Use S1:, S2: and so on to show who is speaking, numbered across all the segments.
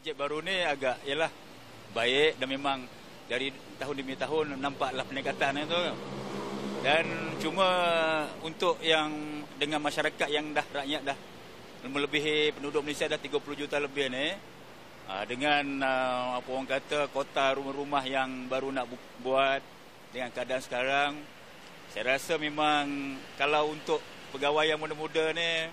S1: Ajib baru ni agak ialah baik dan memang dari tahun demi tahun nampaklah peningkatan itu. Dan cuma untuk yang dengan masyarakat yang dah rakyat dah melebihi penduduk Malaysia dah 30 juta lebih ni ah, dengan ah, apa orang kata kota rumah-rumah yang baru nak buat dengan keadaan sekarang saya rasa memang kalau untuk pegawai yang muda-muda ni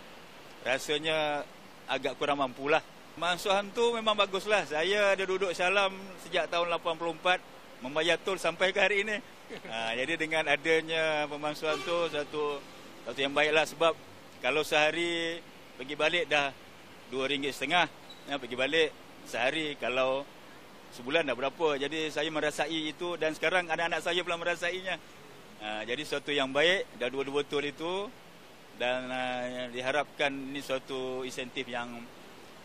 S1: rasanya agak kurang mampulah. lah. Mansuhan tu memang baguslah. Saya ada duduk salam sejak tahun 84 membayar tol sampai ke hari ini. Ha, jadi dengan adanya pemansuhan tu satu satu yang baiklah sebab kalau sehari pergi balik dah RM2.50 ya, pergi balik sehari kalau sebulan dah berapa. Jadi saya merasai itu dan sekarang anak-anak saya pula merasainya. Ha, jadi satu yang baik dah dua-dua tol itu dan uh, diharapkan ini satu insentif yang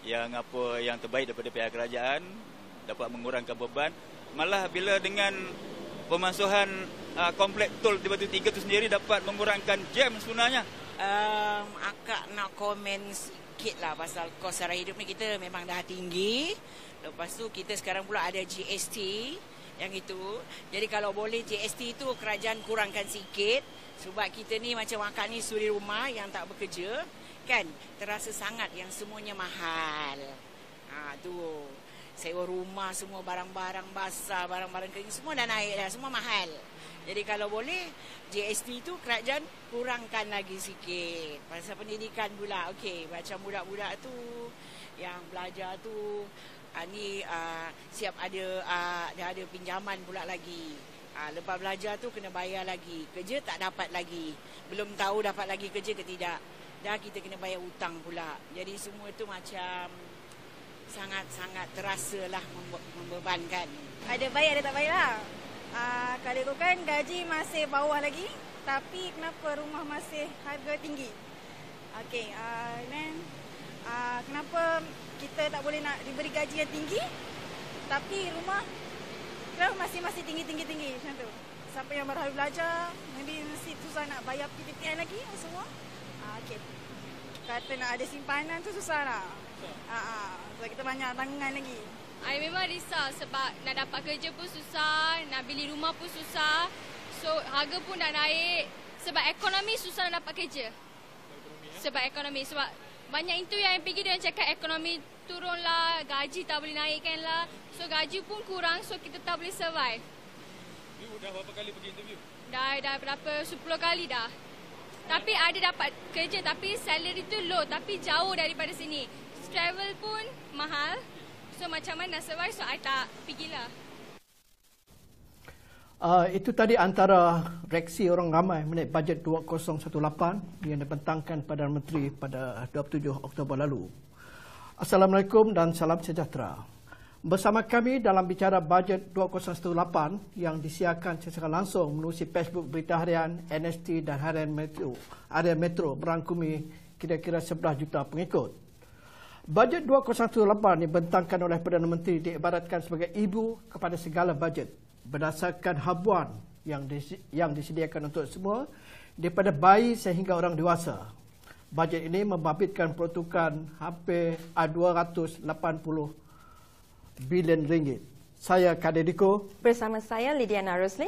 S1: yang apa yang terbaik daripada pihak kerajaan dapat mengurangkan beban malah bila dengan pemasuhan uh, komplek tol di tiba tiga tu sendiri dapat mengurangkan jam sebenarnya
S2: um, akak nak komen sikit lah pasal kos sara hidup ni kita memang dah tinggi lepas tu kita sekarang pula ada GST yang itu jadi kalau boleh GST itu kerajaan kurangkan sikit sebab kita ni macam akak ni suri rumah yang tak bekerja kan terasa sangat yang semuanya mahal. Ha tu. Sewa rumah semua barang-barang basah, barang-barang kering semua dah naik dah, semua mahal. Jadi kalau boleh GST tu kerajaan kurangkan lagi sikit. Pasal pendidikan pula. Okey, macam budak-budak tu yang belajar tu uh, ni uh, siap ada uh, dah ada pinjaman pula lagi. Uh, lepas belajar tu kena bayar lagi. Kerja tak dapat lagi. Belum tahu dapat lagi kerja ke tidak dah kita kena bayar hutang pula. Jadi semua itu macam sangat-sangat terasa lah membebankan. Ada bayar, ada tak bayar lah.
S3: Uh, kalau tu kan gaji masih bawah lagi tapi kenapa rumah masih harga tinggi? Okay, uh, ah, then uh, kenapa kita tak boleh nak diberi gaji yang tinggi tapi rumah kenapa masih masih tinggi-tinggi tinggi macam tu? Siapa yang baru belajar, mungkin mesti susah nak bayar PTPN lagi semua sakit. Kata nak ada simpanan tu susah lah. Ah,
S4: ah, sebab kita banyak
S3: tanggungan lagi.
S4: Saya memang risau sebab nak dapat kerja pun susah, nak beli rumah pun susah. So harga pun dah naik sebab ekonomi susah nak dapat kerja. Eh? Sebab ekonomi, sebab banyak itu yang pergi dia cakap ekonomi turun lah gaji tak boleh naikkan lah. So gaji pun kurang, so kita tak boleh survive.
S1: dah berapa kali pergi interview?
S4: Dah, dah berapa, 10 kali dah. Tapi ada dapat kerja tapi salary tu low tapi jauh daripada sini. Travel pun mahal. So macam mana nak survive so I tak pergilah.
S5: Uh, itu tadi antara reaksi orang ramai mengenai bajet 2018 yang dibentangkan Perdana Menteri pada 27 Oktober lalu. Assalamualaikum dan salam sejahtera. Bersama kami dalam bicara bajet 2018 yang disiarkan secara langsung melalui Facebook Berita Harian NST dan Harian Metro. Harian Metro berangkumi kira-kira 11 juta pengikut. Bajet 2018 dibentangkan oleh Perdana Menteri diibaratkan sebagai ibu kepada segala bajet berdasarkan habuan yang yang disediakan untuk semua daripada bayi sehingga orang dewasa. Bajet ini membabitkan peruntukan hampir 280 bilion ringgit. Saya Kadediko. Bersama saya Lydia Rosli.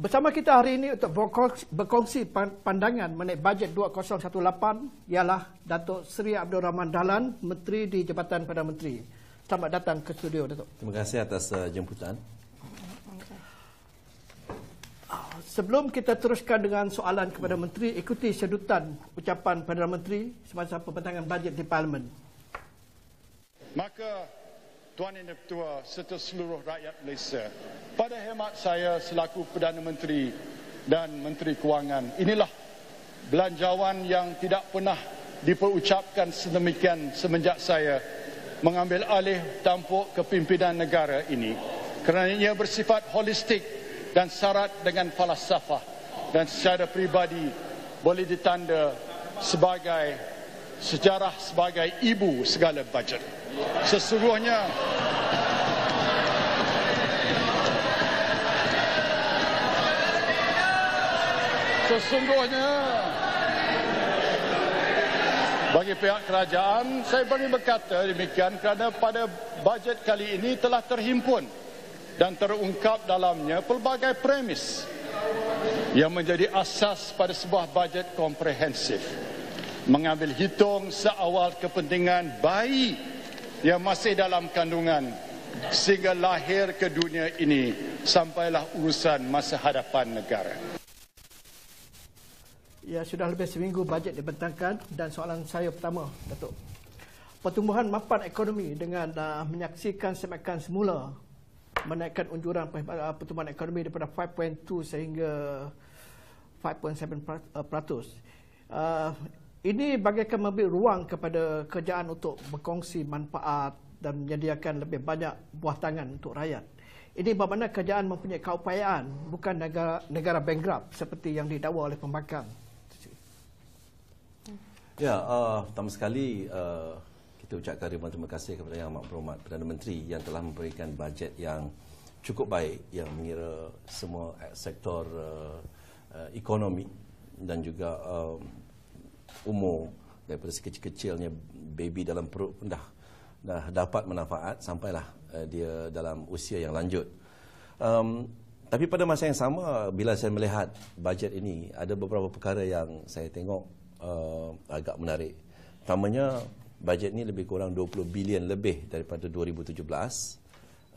S5: Bersama kita hari ini untuk berkongsi pandangan mengenai bajet 2018 ialah Datuk Seri Abdul Rahman Dahlan, Menteri di Jabatan Perdana Menteri. Selamat datang ke studio, Datuk.
S6: Terima kasih atas uh, jemputan.
S5: Sebelum kita teruskan dengan soalan kepada Menteri, ikuti sedutan ucapan Perdana Menteri semasa pembentangan bajet di Parlimen.
S7: Maka Tuan Yang Ketua serta seluruh rakyat Malaysia. Pada hemat saya selaku Perdana Menteri dan Menteri Kewangan, inilah belanjawan yang tidak pernah diperucapkan sedemikian semenjak saya mengambil alih tampuk kepimpinan negara ini kerana ia bersifat holistik dan syarat dengan falsafah dan secara pribadi boleh ditanda sebagai sejarah sebagai ibu segala bajet. Sesungguhnya Sesungguhnya bagi pihak kerajaan, saya beri berkata demikian kerana pada bajet kali ini telah terhimpun dan terungkap dalamnya pelbagai premis yang menjadi asas pada sebuah bajet komprehensif mengambil hitung seawal kepentingan bayi yang masih dalam kandungan sehingga lahir ke dunia ini sampailah urusan masa hadapan negara.
S5: Ya, sudah lebih seminggu bajet dibentangkan dan soalan saya pertama, Datuk. Pertumbuhan mapan ekonomi dengan uh, menyaksikan semakan semula menaikkan unjuran uh, pertumbuhan ekonomi daripada 5.2 sehingga 5.7%. Uh, uh ini bagaikan memberi ruang kepada kerjaan untuk berkongsi manfaat dan menyediakan lebih banyak buah tangan untuk rakyat. Ini bermakna kerjaan mempunyai keupayaan bukan negara, negara bankrupt seperti yang didakwa oleh pembangkang.
S6: Ya, uh, pertama sekali uh, kita ucapkan ribuan terima kasih kepada Yang Amat Berhormat Perdana Menteri yang telah memberikan bajet yang cukup baik yang mengira semua sektor uh, uh, ekonomi dan juga uh, umur daripada kecil kecilnya baby dalam perut pun dah, dah dapat manfaat sampailah uh, dia dalam usia yang lanjut. Um, tapi pada masa yang sama bila saya melihat bajet ini ada beberapa perkara yang saya tengok uh, agak menarik. Pertamanya bajet ini lebih kurang 20 bilion lebih daripada 2017.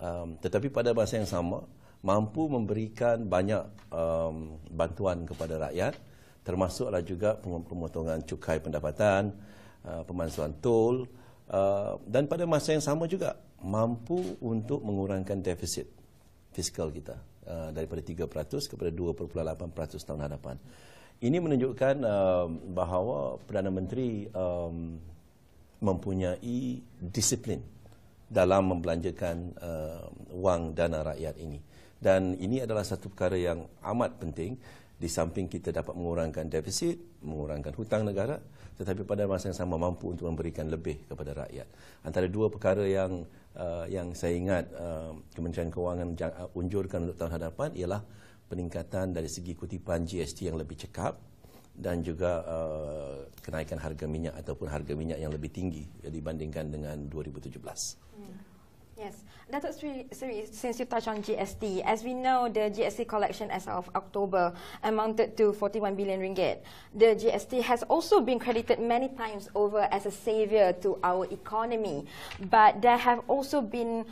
S6: Um, tetapi pada masa yang sama mampu memberikan banyak um, bantuan kepada rakyat uh, termasuklah juga pemotongan cukai pendapatan, uh, pemansuhan tol uh, dan pada masa yang sama juga mampu untuk mengurangkan defisit fiskal kita uh, daripada 3% kepada 2.8% tahun hadapan. Ini menunjukkan um, bahawa Perdana Menteri um, mempunyai disiplin dalam membelanjakan wang dana rakyat ini. Dan ini adalah satu perkara yang amat penting di samping kita dapat mengurangkan defisit, mengurangkan hutang negara, tetapi pada masa yang sama mampu untuk memberikan lebih kepada rakyat. Antara dua perkara yang uh, yang saya ingat uh, Kementerian Kewangan uh, unjurkan untuk tahun hadapan ialah peningkatan dari segi kutipan GST yang lebih cekap dan juga uh, kenaikan harga minyak ataupun harga minyak yang lebih tinggi dibandingkan dengan 2017.
S8: Yes. Datuk Sri, Sri, since you touched on GST, as we know, the GST collection as of October amounted to 41 billion ringgit. The GST has also been credited many times over as a savior to our economy. But there have also been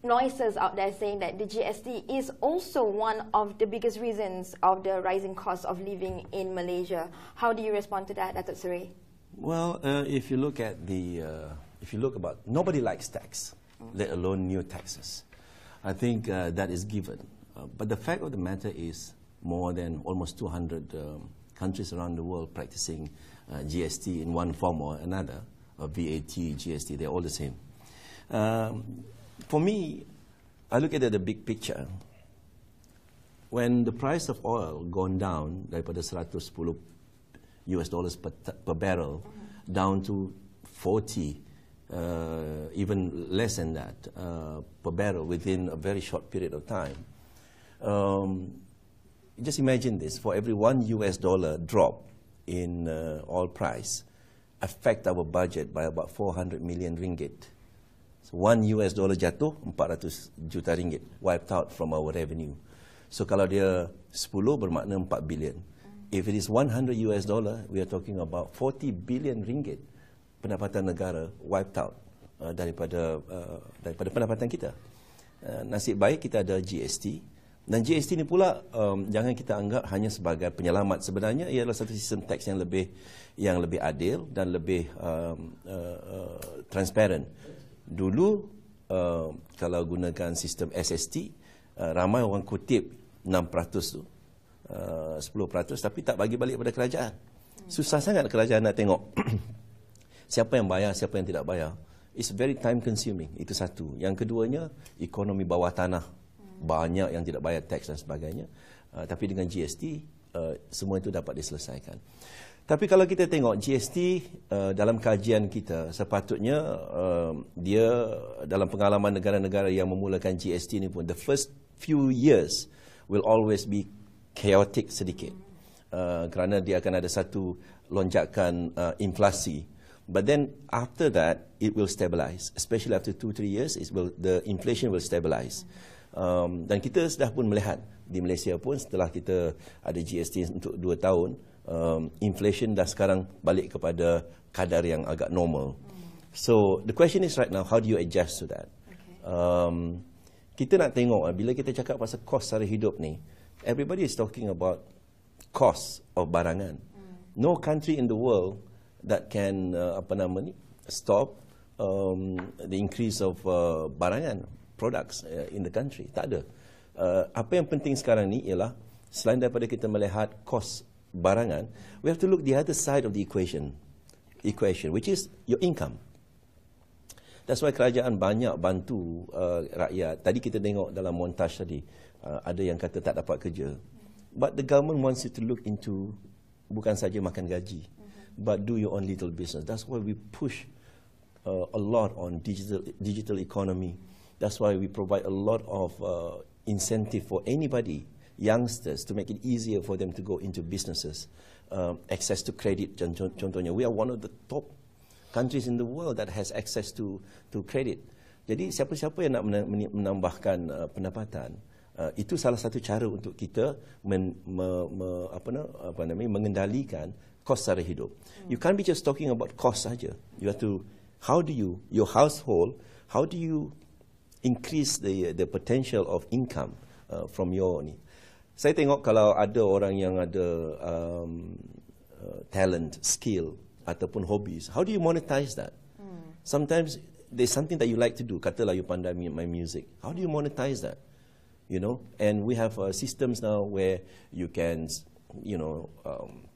S8: noises out there saying that the GST is also one of the biggest reasons of the rising cost of living in Malaysia. How do you respond to that, Datuk Sri?
S6: Well, uh, if you look at the, uh, if you look about, nobody likes tax let alone new taxes. I think uh, that is given. Uh, but the fact of the matter is more than almost 200 um, countries around the world practicing uh, GST in one form or another, or VAT, GST, they're all the same. Um, for me, I look at the big picture. When the price of oil gone down daripada 110 US dollars per, per barrel mm -hmm. down to 40 uh, even less than that uh, per barrel within a very short period of time. Um, just imagine this, for every one US dollar drop in uh, oil price, affect our budget by about 400 million ringgit. So one US dollar jatuh, 400 juta ringgit, wiped out from our revenue. So kalau dia 10 bermakna 4 billion. If it is 100 US dollar, we are talking about 40 billion ringgit pendapatan negara wiped out uh, daripada uh, daripada pendapatan kita. Uh, nasib baik kita ada GST dan GST ini pula um, jangan kita anggap hanya sebagai penyelamat sebenarnya ia adalah satu sistem tax yang lebih yang lebih adil dan lebih um, uh, uh, transparent. Dulu uh, kalau gunakan sistem SST uh, ramai orang kutip 6% tu uh, 10% tapi tak bagi balik kepada kerajaan. Susah sangat kerajaan nak tengok. siapa yang bayar, siapa yang tidak bayar. It's very time consuming. Itu satu. Yang keduanya, ekonomi bawah tanah. Banyak yang tidak bayar tax dan sebagainya. Uh, tapi dengan GST, uh, semua itu dapat diselesaikan. Tapi kalau kita tengok GST uh, dalam kajian kita, sepatutnya uh, dia dalam pengalaman negara-negara yang memulakan GST ini pun, the first few years will always be chaotic sedikit. Uh, kerana dia akan ada satu lonjakan uh, inflasi. But then after that, it will stabilize. Especially after two three years, it will the inflation will stabilize. Um, dan kita sudah pun melihat di Malaysia pun setelah kita ada GST untuk dua tahun, um, inflation dah sekarang balik kepada kadar yang agak normal. So the question is right now, how do you adjust to that? Um, kita nak tengok ah, bila kita cakap pasal kos sara hidup ni, everybody is talking about cost of barangan. Hmm. No country in the world that can uh, apa nama ni stop um, the increase of uh, barangan products uh, in the country tak ada uh, apa yang penting sekarang ni ialah selain daripada kita melihat kos barangan we have to look the other side of the equation equation which is your income That's why kerajaan banyak bantu uh, rakyat. Tadi kita tengok dalam montaj tadi, uh, ada yang kata tak dapat kerja. But the government wants you to look into bukan saja makan gaji. but do your own little business. That's why we push uh, a lot on digital, digital economy. That's why we provide a lot of uh, incentive for anybody, youngsters, to make it easier for them to go into businesses. Um, access to credit, contohnya. We are one of the top countries in the world that has access to to credit. Jadi siapa-siapa yang nak menambahkan uh, pendapatan, uh, itu salah satu cara untuk kita men, me, me, apa, apa namanya mengendalikan kos sara hidup. You can't be just talking about kos saja. You have to how do you your household, how do you increase the the potential of income uh, from your ni. Saya tengok kalau ada orang yang ada um, uh, talent, skill ataupun hobbies, how do you monetize that? Sometimes there's something that you like to do. Katalah you pandai my, my music. How do you monetize that? You know, and we have uh, systems now where you can, you know, um,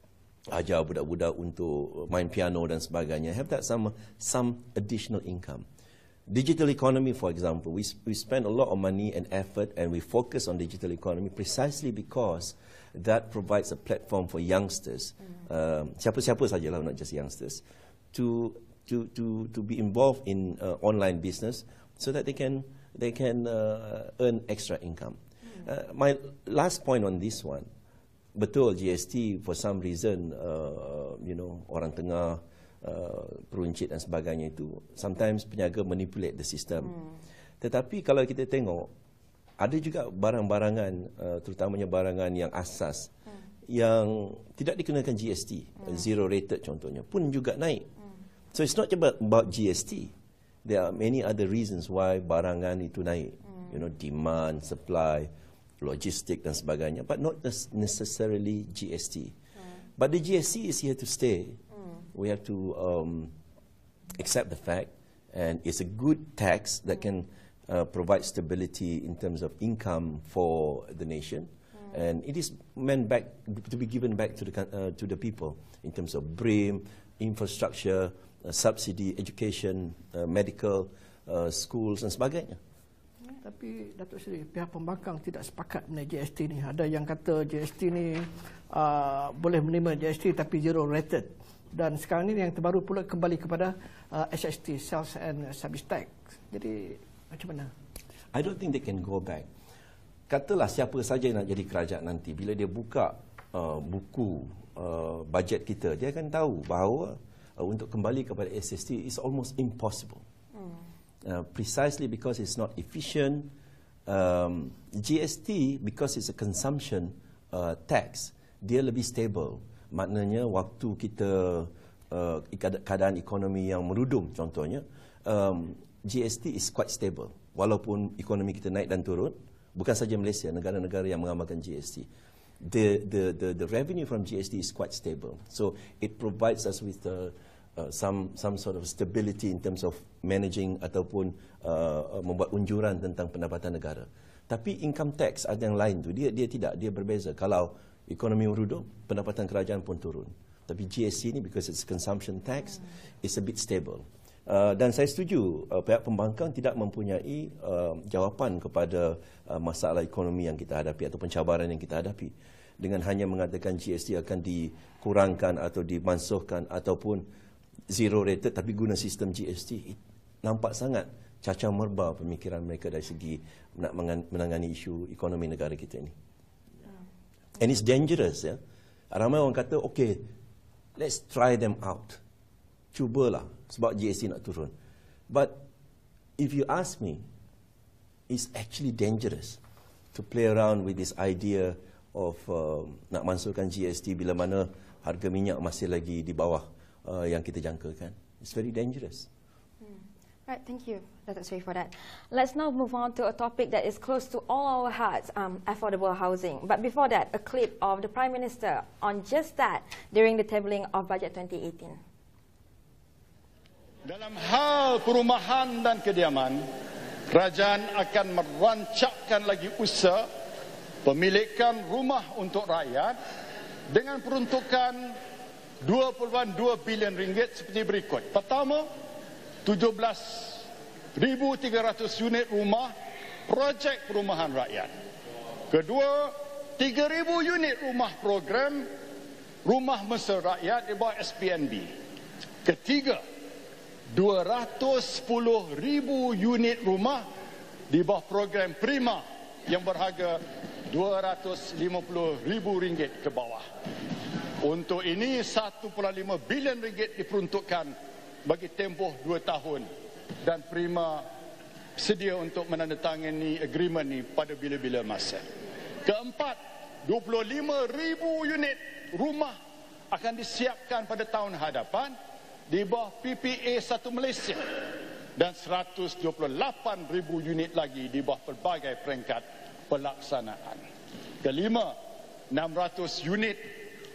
S6: ajar budak-budak untuk main piano dan sebagainya have that some some additional income digital economy for example we we spend a lot of money and effort and we focus on digital economy precisely because that provides a platform for youngsters mm. um, siapa-siapa sajalah not just youngsters to to to to be involved in uh, online business so that they can they can uh, earn extra income mm. uh, my last point on this one betul GST for some reason uh, you know orang tengah uh, peruncit dan sebagainya itu sometimes peniaga manipulate the system hmm. tetapi kalau kita tengok ada juga barang-barangan uh, terutamanya barangan yang asas hmm. yang tidak dikenakan GST hmm. zero rated contohnya pun juga naik hmm. so it's not about, about GST there are many other reasons why barangan itu naik hmm. you know demand supply logistik dan sebagainya but not necessarily GST mm. but the GST is here to stay mm. we have to um accept the fact and it's a good tax that mm. can uh, provide stability in terms of income for the nation mm. and it is meant back to be given back to the uh, to the people in terms of brim infrastructure uh, subsidy education uh, medical uh, schools and sebagainya
S5: tapi Datuk Seri, pihak pembangkang tidak sepakat dengan GST ni. Ada yang kata GST ni uh, boleh menerima GST tapi zero rated. Dan sekarang ini yang terbaru pula kembali kepada uh, ah, SST, Sales and Service Tax. Jadi macam mana?
S6: I don't think they can go back. Katalah siapa saja nak jadi kerajaan nanti, bila dia buka uh, buku uh, bajet kita, dia akan tahu bahawa uh, untuk kembali kepada SST is almost impossible. Uh, precisely because it's not efficient. Um, GST, because it's a consumption uh, tax, dia lebih stable. Maknanya waktu kita uh, keadaan ekonomi yang merudum contohnya, um, GST is quite stable. Walaupun ekonomi kita naik dan turun, bukan saja Malaysia, negara-negara yang mengamalkan GST. The, the, the, the revenue from GST is quite stable. So it provides us with the uh, some some sort of stability in terms of managing ataupun uh, uh, membuat unjuran tentang pendapatan negara. Tapi income tax ada yang lain tu dia dia tidak dia berbeza. Kalau ekonomi meruduk, pendapatan kerajaan pun turun. Tapi GST ini because it's consumption tax is a bit stable. Uh, dan saya setuju uh, pihak pembangkang tidak mempunyai uh, jawapan kepada uh, masalah ekonomi yang kita hadapi atau cabaran yang kita hadapi dengan hanya mengatakan GST akan dikurangkan atau dimansuhkan ataupun zero rated tapi guna sistem GST nampak sangat cacau merbau pemikiran mereka dari segi nak menangani isu ekonomi negara kita ini.
S9: Ah.
S6: And it's dangerous. Ya. Ramai orang kata, okay, let's try them out. Cubalah sebab GST nak turun. But if you ask me, it's actually dangerous to play around with this idea of uh, nak mansuhkan GST bila mana harga minyak masih lagi di bawah uh, yang kita jangkakan. It's very dangerous.
S8: Hmm. Right, thank you, Datuk Sri, for that. Let's now move on to a topic that is close to all our hearts, um, affordable housing. But before that, a clip of the Prime Minister on just that during the tabling of Budget 2018.
S7: Dalam hal perumahan dan kediaman, kerajaan akan merancakkan lagi usaha pemilikan rumah untuk rakyat dengan peruntukan 2.2 bilion ringgit seperti berikut. Pertama, 17,300 unit rumah projek perumahan rakyat. Kedua, 3,000 unit rumah program rumah mesra rakyat di bawah SPNB. Ketiga, 210,000 unit rumah di bawah program Prima yang berharga 250,000 ringgit ke bawah. Untuk ini 1.5 bilion ringgit diperuntukkan bagi tempoh 2 tahun dan Prima sedia untuk menandatangani agreement ini pada bila-bila masa. Keempat, 25,000 unit rumah akan disiapkan pada tahun hadapan di bawah PPA Satu Malaysia dan 128,000 unit lagi di bawah pelbagai peringkat pelaksanaan. Kelima, 600 unit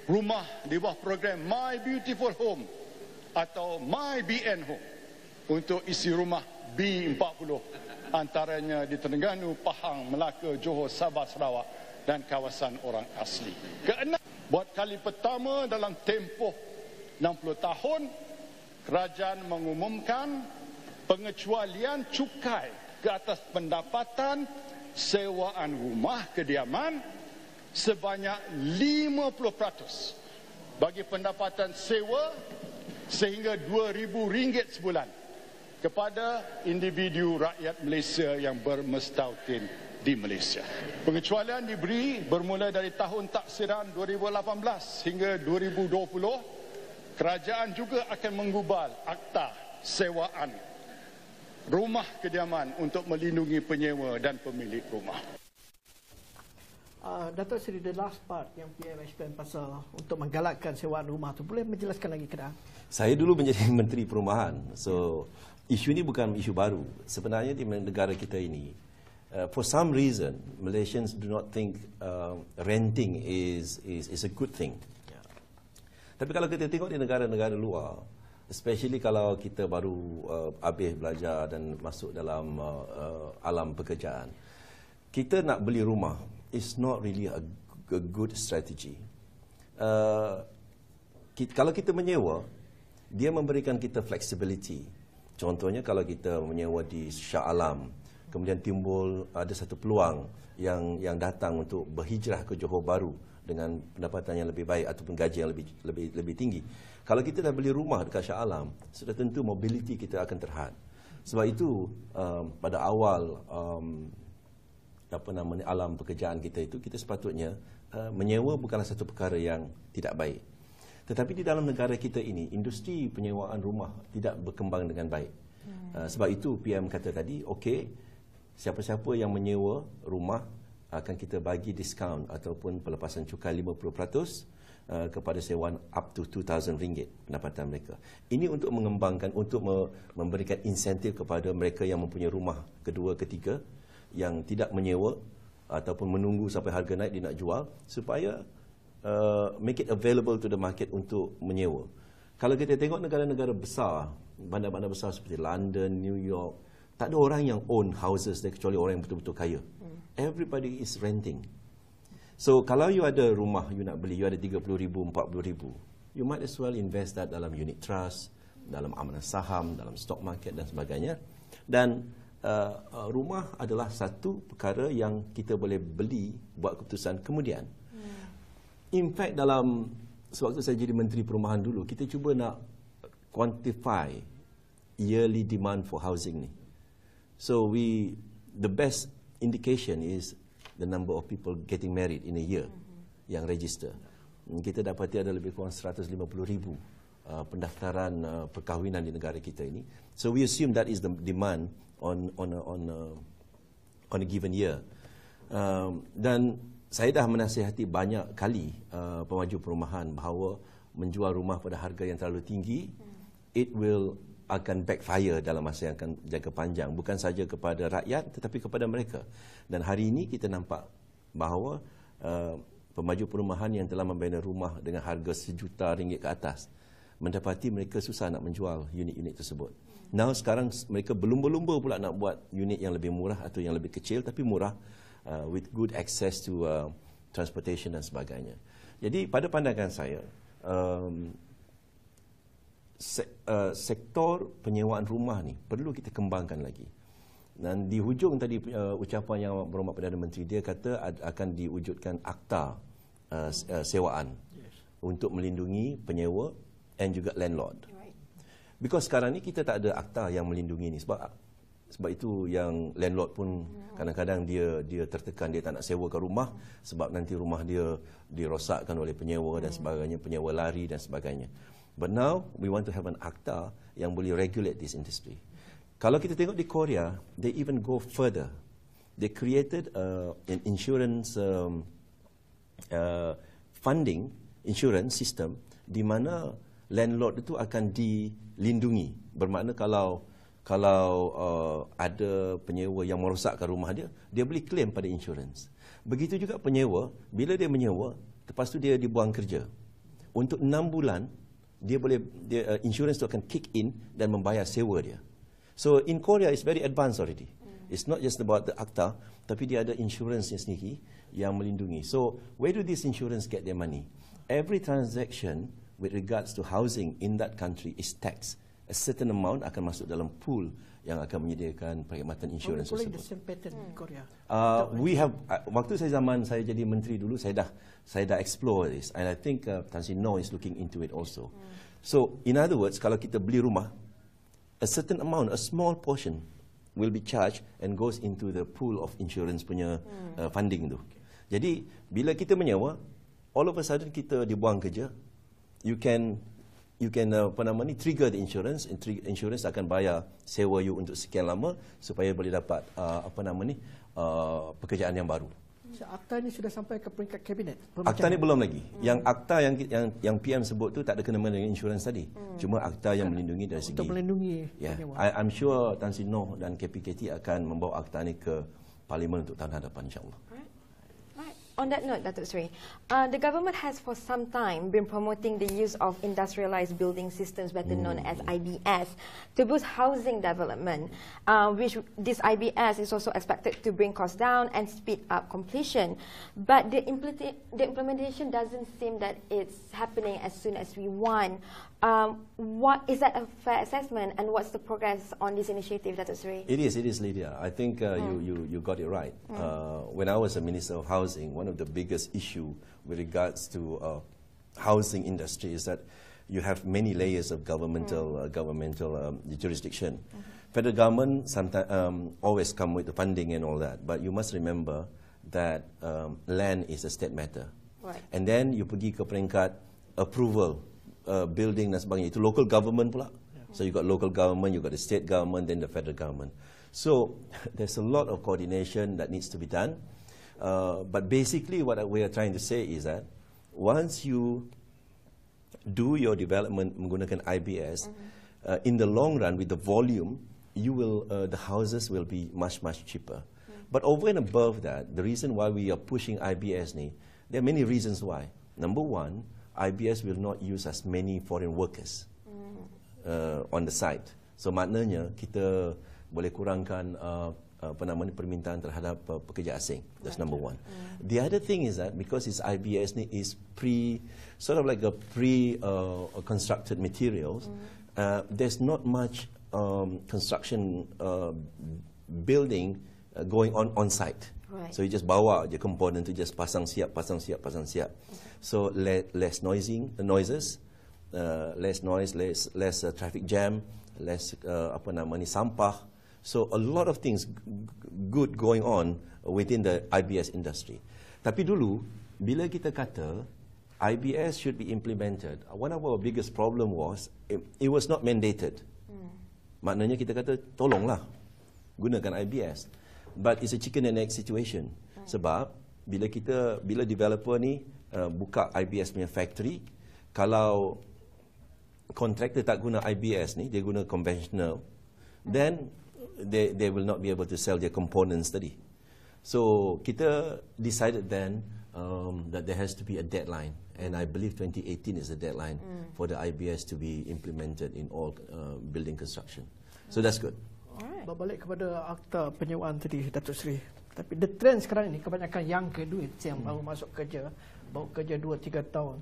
S7: rumah di bawah program My Beautiful Home atau My BN Home untuk isi rumah B40 antaranya di Terengganu, Pahang, Melaka, Johor, Sabah, Sarawak dan kawasan orang asli. Keenam, buat kali pertama dalam tempoh 60 tahun kerajaan mengumumkan pengecualian cukai ke atas pendapatan sewaan rumah kediaman sebanyak 50% bagi pendapatan sewa sehingga RM2,000 sebulan kepada individu rakyat Malaysia yang bermestautin di Malaysia. Pengecualian diberi bermula dari tahun taksiran 2018 hingga 2020. Kerajaan juga akan menggubal akta sewaan rumah kediaman untuk melindungi penyewa dan pemilik rumah.
S5: Uh, Datuk Seri, the last part yang PM explain pasal untuk menggalakkan sewaan rumah tu boleh menjelaskan lagi kena?
S6: Saya dulu menjadi Menteri Perumahan. So, isu ini bukan isu baru. Sebenarnya di negara kita ini, uh, for some reason, Malaysians do not think uh, renting is is is a good thing. Yeah. Tapi kalau kita tengok di negara-negara luar, especially kalau kita baru uh, habis belajar dan masuk dalam uh, uh, alam pekerjaan, kita nak beli rumah, is not really a, a good strategy. Uh, kita, kalau kita menyewa, dia memberikan kita flexibility. Contohnya kalau kita menyewa di Shah Alam, kemudian timbul ada satu peluang yang yang datang untuk berhijrah ke Johor Baru dengan pendapatan yang lebih baik ataupun gaji yang lebih lebih lebih tinggi. Kalau kita dah beli rumah dekat Shah Alam, sudah tentu mobility kita akan terhad. Sebab itu um, pada awal um, apa nama ni alam pekerjaan kita itu kita sepatutnya uh, menyewa bukanlah satu perkara yang tidak baik. Tetapi di dalam negara kita ini industri penyewaan rumah tidak berkembang dengan baik. Hmm. Uh, sebab itu PM kata tadi okey siapa-siapa yang menyewa rumah akan kita bagi diskaun ataupun pelepasan cukai 50% Uh, kepada sewaan up to 2000 ringgit pendapatan mereka. Ini untuk mengembangkan untuk memberikan insentif kepada mereka yang mempunyai rumah kedua ketiga yang tidak menyewa ataupun menunggu sampai harga naik dia nak jual supaya uh, make it available to the market untuk menyewa. Kalau kita tengok negara-negara besar, bandar-bandar besar seperti London, New York, tak ada orang yang own houses dia kecuali orang yang betul-betul kaya. Hmm. Everybody is renting. So kalau you ada rumah you nak beli, you ada 30,000, 40,000, you might as well invest that dalam unit trust, dalam amanah saham, dalam stock market dan sebagainya. Dan Uh, uh, rumah adalah satu perkara yang kita boleh beli buat keputusan kemudian. Hmm. In fact dalam sewaktu saya jadi menteri perumahan dulu kita cuba nak quantify yearly demand for housing ni. So we the best indication is the number of people getting married in a year mm-hmm. yang register. Hmm, kita dapati ada lebih kurang 150 ribu uh, pendaftaran uh, perkahwinan di negara kita ini. So we assume that is the demand on on a, on a, on a given year. Um, dan saya dah menasihati banyak kali uh, pemaju perumahan bahawa menjual rumah pada harga yang terlalu tinggi hmm. it will akan backfire dalam masa yang akan jangka panjang bukan saja kepada rakyat tetapi kepada mereka. Dan hari ini kita nampak bahawa uh, pemaju perumahan yang telah membina rumah dengan harga sejuta ringgit ke atas mendapati mereka susah nak menjual unit-unit tersebut. Now sekarang mereka belum belum pula nak buat unit yang lebih murah atau yang lebih kecil tapi murah uh, with good access to uh, transportation dan sebagainya. Jadi pada pandangan saya um, se- uh, sektor penyewaan rumah ni perlu kita kembangkan lagi. Dan di hujung tadi uh, ucapan yang berhormat Perdana Menteri dia kata akan diwujudkan akta uh, uh, sewaan yes. untuk melindungi penyewa and juga landlord because sekarang ni kita tak ada akta yang melindungi ni sebab sebab itu yang landlord pun kadang-kadang dia dia tertekan dia tak nak sewa ke rumah sebab nanti rumah dia dirosakkan oleh penyewa dan sebagainya penyewa lari dan sebagainya but now we want to have an akta yang boleh regulate this industry kalau kita tengok di Korea they even go further they created a, uh, an insurance um, uh, funding insurance system di mana landlord itu akan dilindungi. Bermakna kalau kalau uh, ada penyewa yang merosakkan rumah dia, dia boleh claim pada insurans. Begitu juga penyewa, bila dia menyewa, lepas tu dia dibuang kerja. Untuk 6 bulan, dia boleh dia uh, insurans tu akan kick in dan membayar sewa dia. So in Korea is very advanced already. Hmm. It's not just about the akta, tapi dia ada insurance yang sendiri yang melindungi. So where do this insurance get their money? Every transaction with regards to housing in that country is tax. A certain amount akan masuk dalam pool yang akan menyediakan perkhidmatan insurans tersebut. Boleh
S5: the same hmm. Korea.
S6: Uh, we have uh, waktu saya zaman saya jadi menteri dulu saya dah saya dah explore this and I think uh, Tan Sri Noh is looking into it also. Hmm. So in other words, kalau kita beli rumah, a certain amount, a small portion will be charged and goes into the pool of insurance punya hmm. uh, funding tu. Okay. Jadi bila kita menyewa, all of a sudden kita dibuang kerja, you can you can uh, apa nama ni trigger the insurance insurance akan bayar sewa you untuk sekian lama supaya boleh dapat uh, apa nama ni uh, pekerjaan yang baru.
S5: So, akta ni sudah sampai ke peringkat kabinet. Akta ni belum lagi. Hmm.
S6: Yang akta yang yang yang PM sebut tu tak ada kena-mengena dengan insurans tadi. Hmm. Cuma akta yang melindungi dari segi. Untuk
S5: melindungi. Yeah.
S6: I, I'm sure Tan Sri Noh dan KPKT akan membawa akta ni ke parlimen untuk tahun hadapan insya
S8: On that note, Datuk Sri, uh, the government has for some time been promoting the use of industrialized building systems, better mm. known as hmm. IBS, to boost housing development, uh, which this IBS is also expected to bring costs down and speed up completion. But the, the implementation doesn't seem that it's happening as soon as we want. Um, what is that a fair assessment, and what's the progress on this initiative, Datuk Sri?
S6: It is, it is, Lydia. I think uh, mm. you, hmm. you, you got it right. Mm. when I was a Minister of Housing, one of the biggest issue with regards to uh, housing industry is that you have many layers of governmental mm. uh, governmental um, jurisdiction. Mm -hmm. Federal government sometimes um, always come with the funding and all that, but you must remember that um, land is a state matter. Right. And then you pergi ke peringkat approval, uh, building dan sebagainya. Itu local government pula. Yeah. So you got local government, you got the state government, then the federal government. So there's a lot of coordination that needs to be done. Uh, but basically, what we are trying to say is that once you do your development menggunakan IBS, mm -hmm. uh, in the long run, with the volume, you will uh, the houses will be much much cheaper. Mm -hmm. But over and above that, the reason why we are pushing IBS ni, there are many reasons why. Number one, IBS will not use as many foreign workers mm -hmm. uh, on the site. So maknanya kita boleh kurangkan uh, Uh, apa namanya permintaan terhadap uh, pekerja asing. That's number one. Mm. The other thing is that because it's IBS ni is pre sort of like a pre uh, constructed materials, mm. uh, there's not much um, construction uh, building uh, going on on site. Right. So you just bawa the component to just pasang siap pasang siap pasang siap. So le- less noising uh, noises, uh, less noise less less uh, traffic jam, less uh, apa namanya ni sampah. So a lot of things good going on within the IBS industry. Tapi dulu bila kita kata IBS should be implemented, one of our biggest problem was it, it was not mandated. Hmm. Maknanya kita kata tolonglah gunakan IBS. But it's a chicken and egg situation. Hmm. Sebab bila kita bila developer ni uh, buka IBS punya factory, kalau kontraktor tak guna IBS ni, dia guna conventional, hmm. then they they will not be able to sell their components tadi. So kita decided then um, that there has to be a deadline, and I believe 2018 is the deadline mm. for the IBS to be implemented in all uh, building construction. So that's good.
S5: Right. Balik kepada akta penyewaan tadi, Datuk Sri. Tapi the trend sekarang ini kebanyakan yang kedua yang mm. baru masuk kerja, baru kerja 2-3 tahun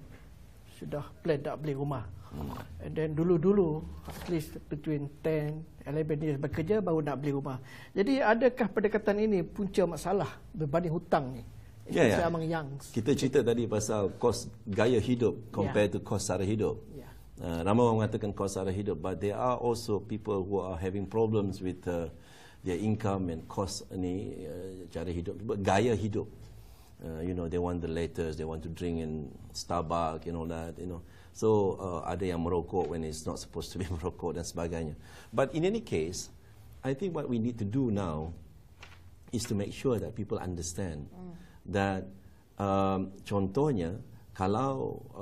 S5: sudah plan nak beli rumah. Mm. And then dulu-dulu at least between 10 LBN ni bekerja baru nak beli rumah. Jadi adakah pendekatan ini punca masalah berbanding hutang ni? Ya, yeah, ya.
S6: Kita cerita tadi pasal kos gaya hidup compared yeah. to kos sara hidup. Yeah. Uh, ramai orang mengatakan kos sara hidup but there are also people who are having problems with uh, their income and cost ni uh, cara hidup, gaya hidup. Uh, you know, they want the letters, they want to drink in Starbucks and all that, you know. So uh, ada yang merokok when it's not supposed to be merokok dan sebagainya. But in any case, I think what we need to do now is to make sure that people understand mm. that um, contohnya kalau uh,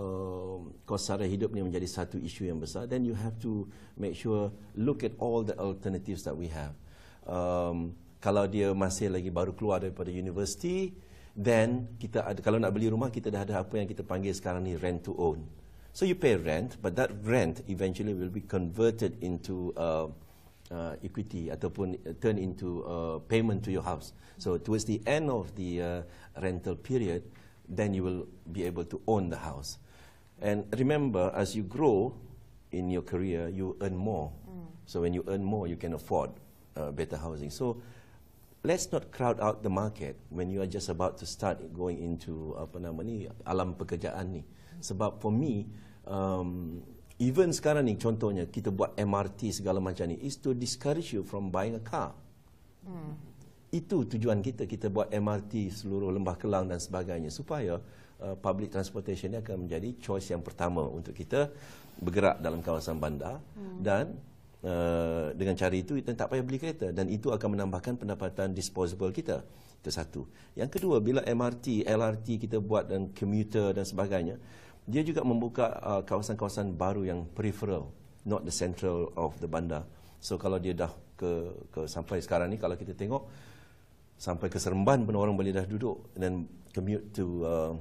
S6: um, kos sara hidup ni menjadi satu isu yang besar, then you have to make sure look at all the alternatives that we have. Um, kalau dia masih lagi baru keluar daripada universiti, then kita ada, kalau nak beli rumah kita dah ada apa yang kita panggil sekarang ni rent to own. So you pay rent, but that rent eventually will be converted into uh, uh, equity ataupun uh, turn into uh, payment to your house. So towards the end of the uh, rental period, then you will be able to own the house. And remember, as you grow in your career, you earn more. Mm. So when you earn more, you can afford uh, better housing. So let's not crowd out the market when you are just about to start going into apa nama ni alam pekerjaan ni sebab for me um, even sekarang ni contohnya kita buat MRT segala macam ni is to discourage you from buying a car hmm. itu tujuan kita kita buat MRT seluruh lembah kelang dan sebagainya supaya uh, public transportation ni akan menjadi choice yang pertama untuk kita bergerak dalam kawasan bandar hmm. dan Uh, dengan cara itu kita tak payah beli kereta dan itu akan menambahkan pendapatan disposable kita itu satu yang kedua bila MRT LRT kita buat dan commuter dan sebagainya dia juga membuka uh, kawasan-kawasan baru yang peripheral not the central of the bandar so kalau dia dah ke, ke sampai sekarang ni kalau kita tengok sampai ke Seremban pun orang boleh dah duduk dan commute to uh,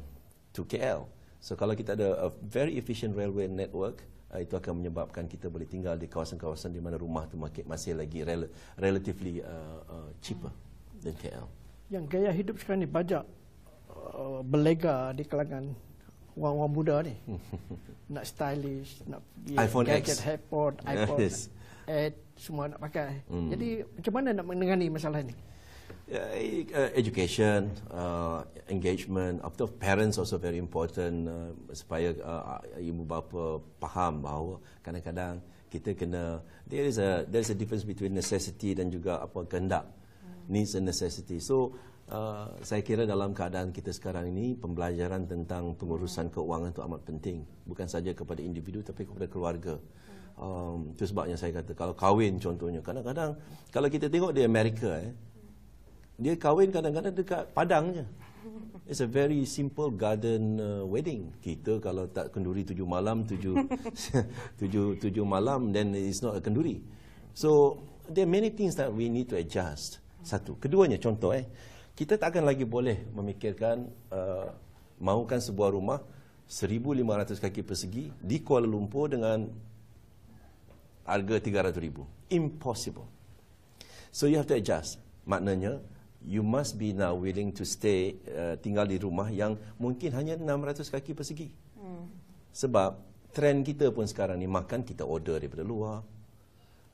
S6: to KL so kalau kita ada a very efficient railway network Eh, itu akan menyebabkan kita boleh tinggal di kawasan-kawasan di mana rumah tu masih lagi rel relatively uh, uh, cheaper than KL.
S5: Yang gaya hidup sekarang ni bajak uh, belega di kalangan orang-orang muda ni. nak stylish, nak yeah, iPhone gadget, X. iPod, iPhone, yes. ad, semua nak pakai. Mm. Jadi macam mana nak menangani masalah ni?
S1: E-,
S6: uh, education, uh, engagement, of the parents also very important uh, supaya uh, ibu bapa faham bahawa kadang-kadang kita kena there is a there is a difference between necessity dan juga apa kehendak. Hmm. Needs and necessity. So uh, saya kira dalam keadaan kita sekarang ini pembelajaran tentang pengurusan hmm. keuangan itu amat penting bukan saja kepada individu tapi kepada keluarga. Hmm. Um, itu sebabnya saya kata kalau kahwin contohnya kadang-kadang kalau kita tengok di Amerika eh, dia kahwin kadang-kadang dekat padang je. It's a very simple garden uh, wedding. Kita kalau tak kenduri tujuh malam, tujuh, tujuh, tujuh malam, then it's not a kenduri. So, there are many things that we need to adjust. Satu. Keduanya, contoh eh. Kita tak akan lagi boleh memikirkan uh, mahukan sebuah rumah 1,500 kaki persegi di Kuala Lumpur dengan harga 300,000. Impossible. So, you have to adjust. Maknanya, you must be now willing to stay uh, tinggal di rumah yang mungkin hanya 600 kaki persegi. Hmm. Sebab trend kita pun sekarang ni makan kita order daripada luar.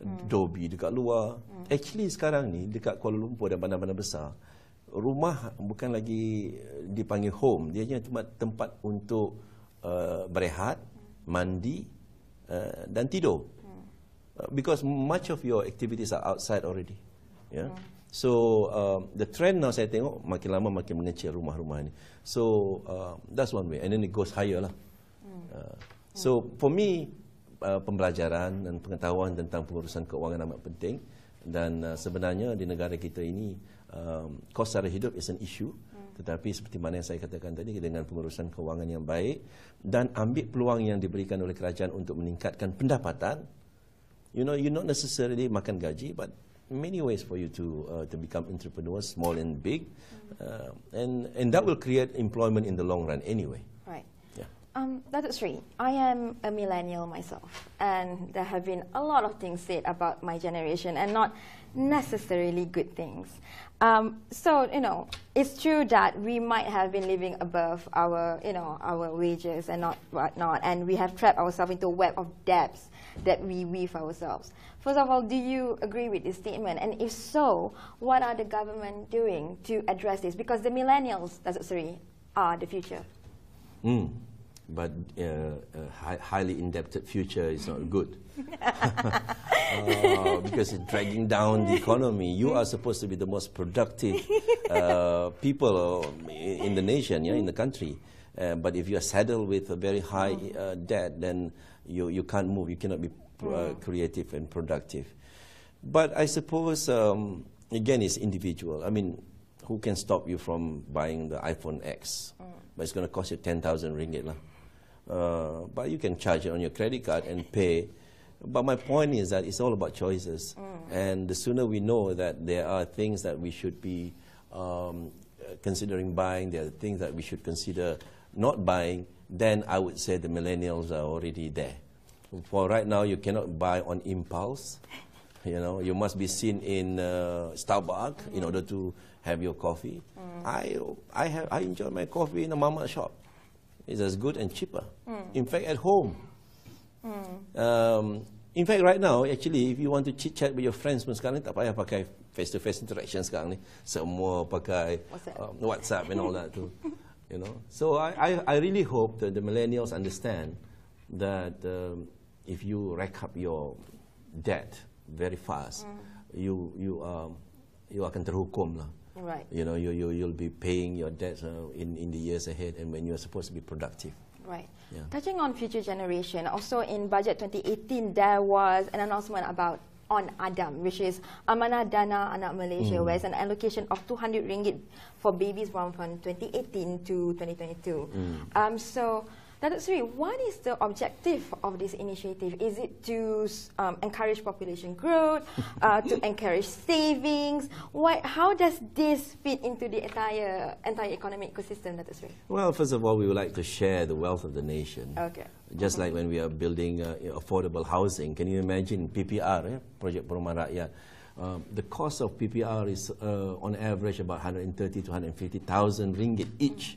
S6: Hmm. Dobi dekat luar. Hmm. Actually sekarang ni dekat Kuala Lumpur dan bandar-bandar besar, rumah bukan lagi dipanggil home, dia hanya cuma tempat untuk uh, berehat, mandi uh, dan tidur. Hmm. Uh, because much of your activities are outside already. Yeah. Hmm. So uh, the trend now saya tengok makin lama makin mengecil rumah-rumah ini. So uh, that's one way. And then it goes higher lah. Hmm. Uh, so for me, uh, pembelajaran dan pengetahuan tentang pengurusan keuangan amat penting. Dan uh, sebenarnya di negara kita ini, um, kos sara hidup is an issue. Hmm. Tetapi seperti mana yang saya katakan tadi, dengan pengurusan keuangan yang baik dan ambil peluang yang diberikan oleh kerajaan untuk meningkatkan pendapatan, you know, you not necessarily makan gaji, but many ways for you to, uh, to become entrepreneurs, small and big. Uh, and, and that will create employment in the long run anyway. Right. Yeah.
S8: Um, that is right. I am a millennial myself, and there have been a lot of things said about my generation, and not necessarily good things. Um, so you know, it's true that we might have been living above our you know our wages and not whatnot, and we have trapped ourselves into a web of debts that we weave ourselves. First of all, do you agree with this statement? And if so, what are the government doing to address this? Because the millennials, sorry, are the future.
S9: Mm.
S6: But uh, a hi highly indebted future is not good
S9: uh, because
S6: it's dragging down the economy. You are supposed to be the most productive uh, people uh, in the nation, yeah, in the country. Uh, but if you are saddled with a very high uh, debt, then you, you can't move. You cannot be Hmm. creative and productive. But I suppose, um, again, it's individual. I mean, who can stop you from buying the iPhone X? Mm. But it's going to cost you 10,000 ringgit. Lah. Uh, but you can charge it on your credit card and pay. But my point is that it's all about choices. Mm. And the sooner we know that there are things that we should be um, considering buying, there are things that we should consider not buying, then I would say the millennials are already there for right now, you cannot buy on impulse. You know, you must be seen in uh, Starbucks mm. in order to have your coffee. Mm. I, I, have, I enjoy my coffee in a mama shop. It's as good and cheaper. Mm. In fact, at home. Mm. Um, in fact, right now, actually, if you want to chit-chat with your friends pun sekarang ni, tak payah pakai face-to-face interactions, interaction sekarang ni. Semua pakai WhatsApp, um, WhatsApp and all that too. You know, so I, I, I really hope that the millennials understand that um, if you rack up your debt very fast, mm. you you are um, you akan terhukum lah. Right. You know, you you you'll be paying your debts uh, in in the years ahead, and when you are supposed to be productive.
S8: Right. Yeah. Touching on future generation, also in budget 2018, there was an announcement about on Adam, which is Amanah Dana Anak Malaysia, mm. where it's an allocation of 200 ringgit for babies born from 2018 to 2022. Mm. Um, so. Datuk Sri, what is the objective of this initiative? Is it to um, encourage population growth, uh, to encourage savings? Why, how does this fit into the entire, entire economic ecosystem, Datuk Sri?
S6: Well, first of all, we would like to share the wealth of the nation. Okay. Just like when we are building uh, affordable housing, can you imagine PPR, eh? Project Perumahan Rakyat? Um, the cost of PPR is uh, on average about 130 to 150,000 ringgit each. Mm.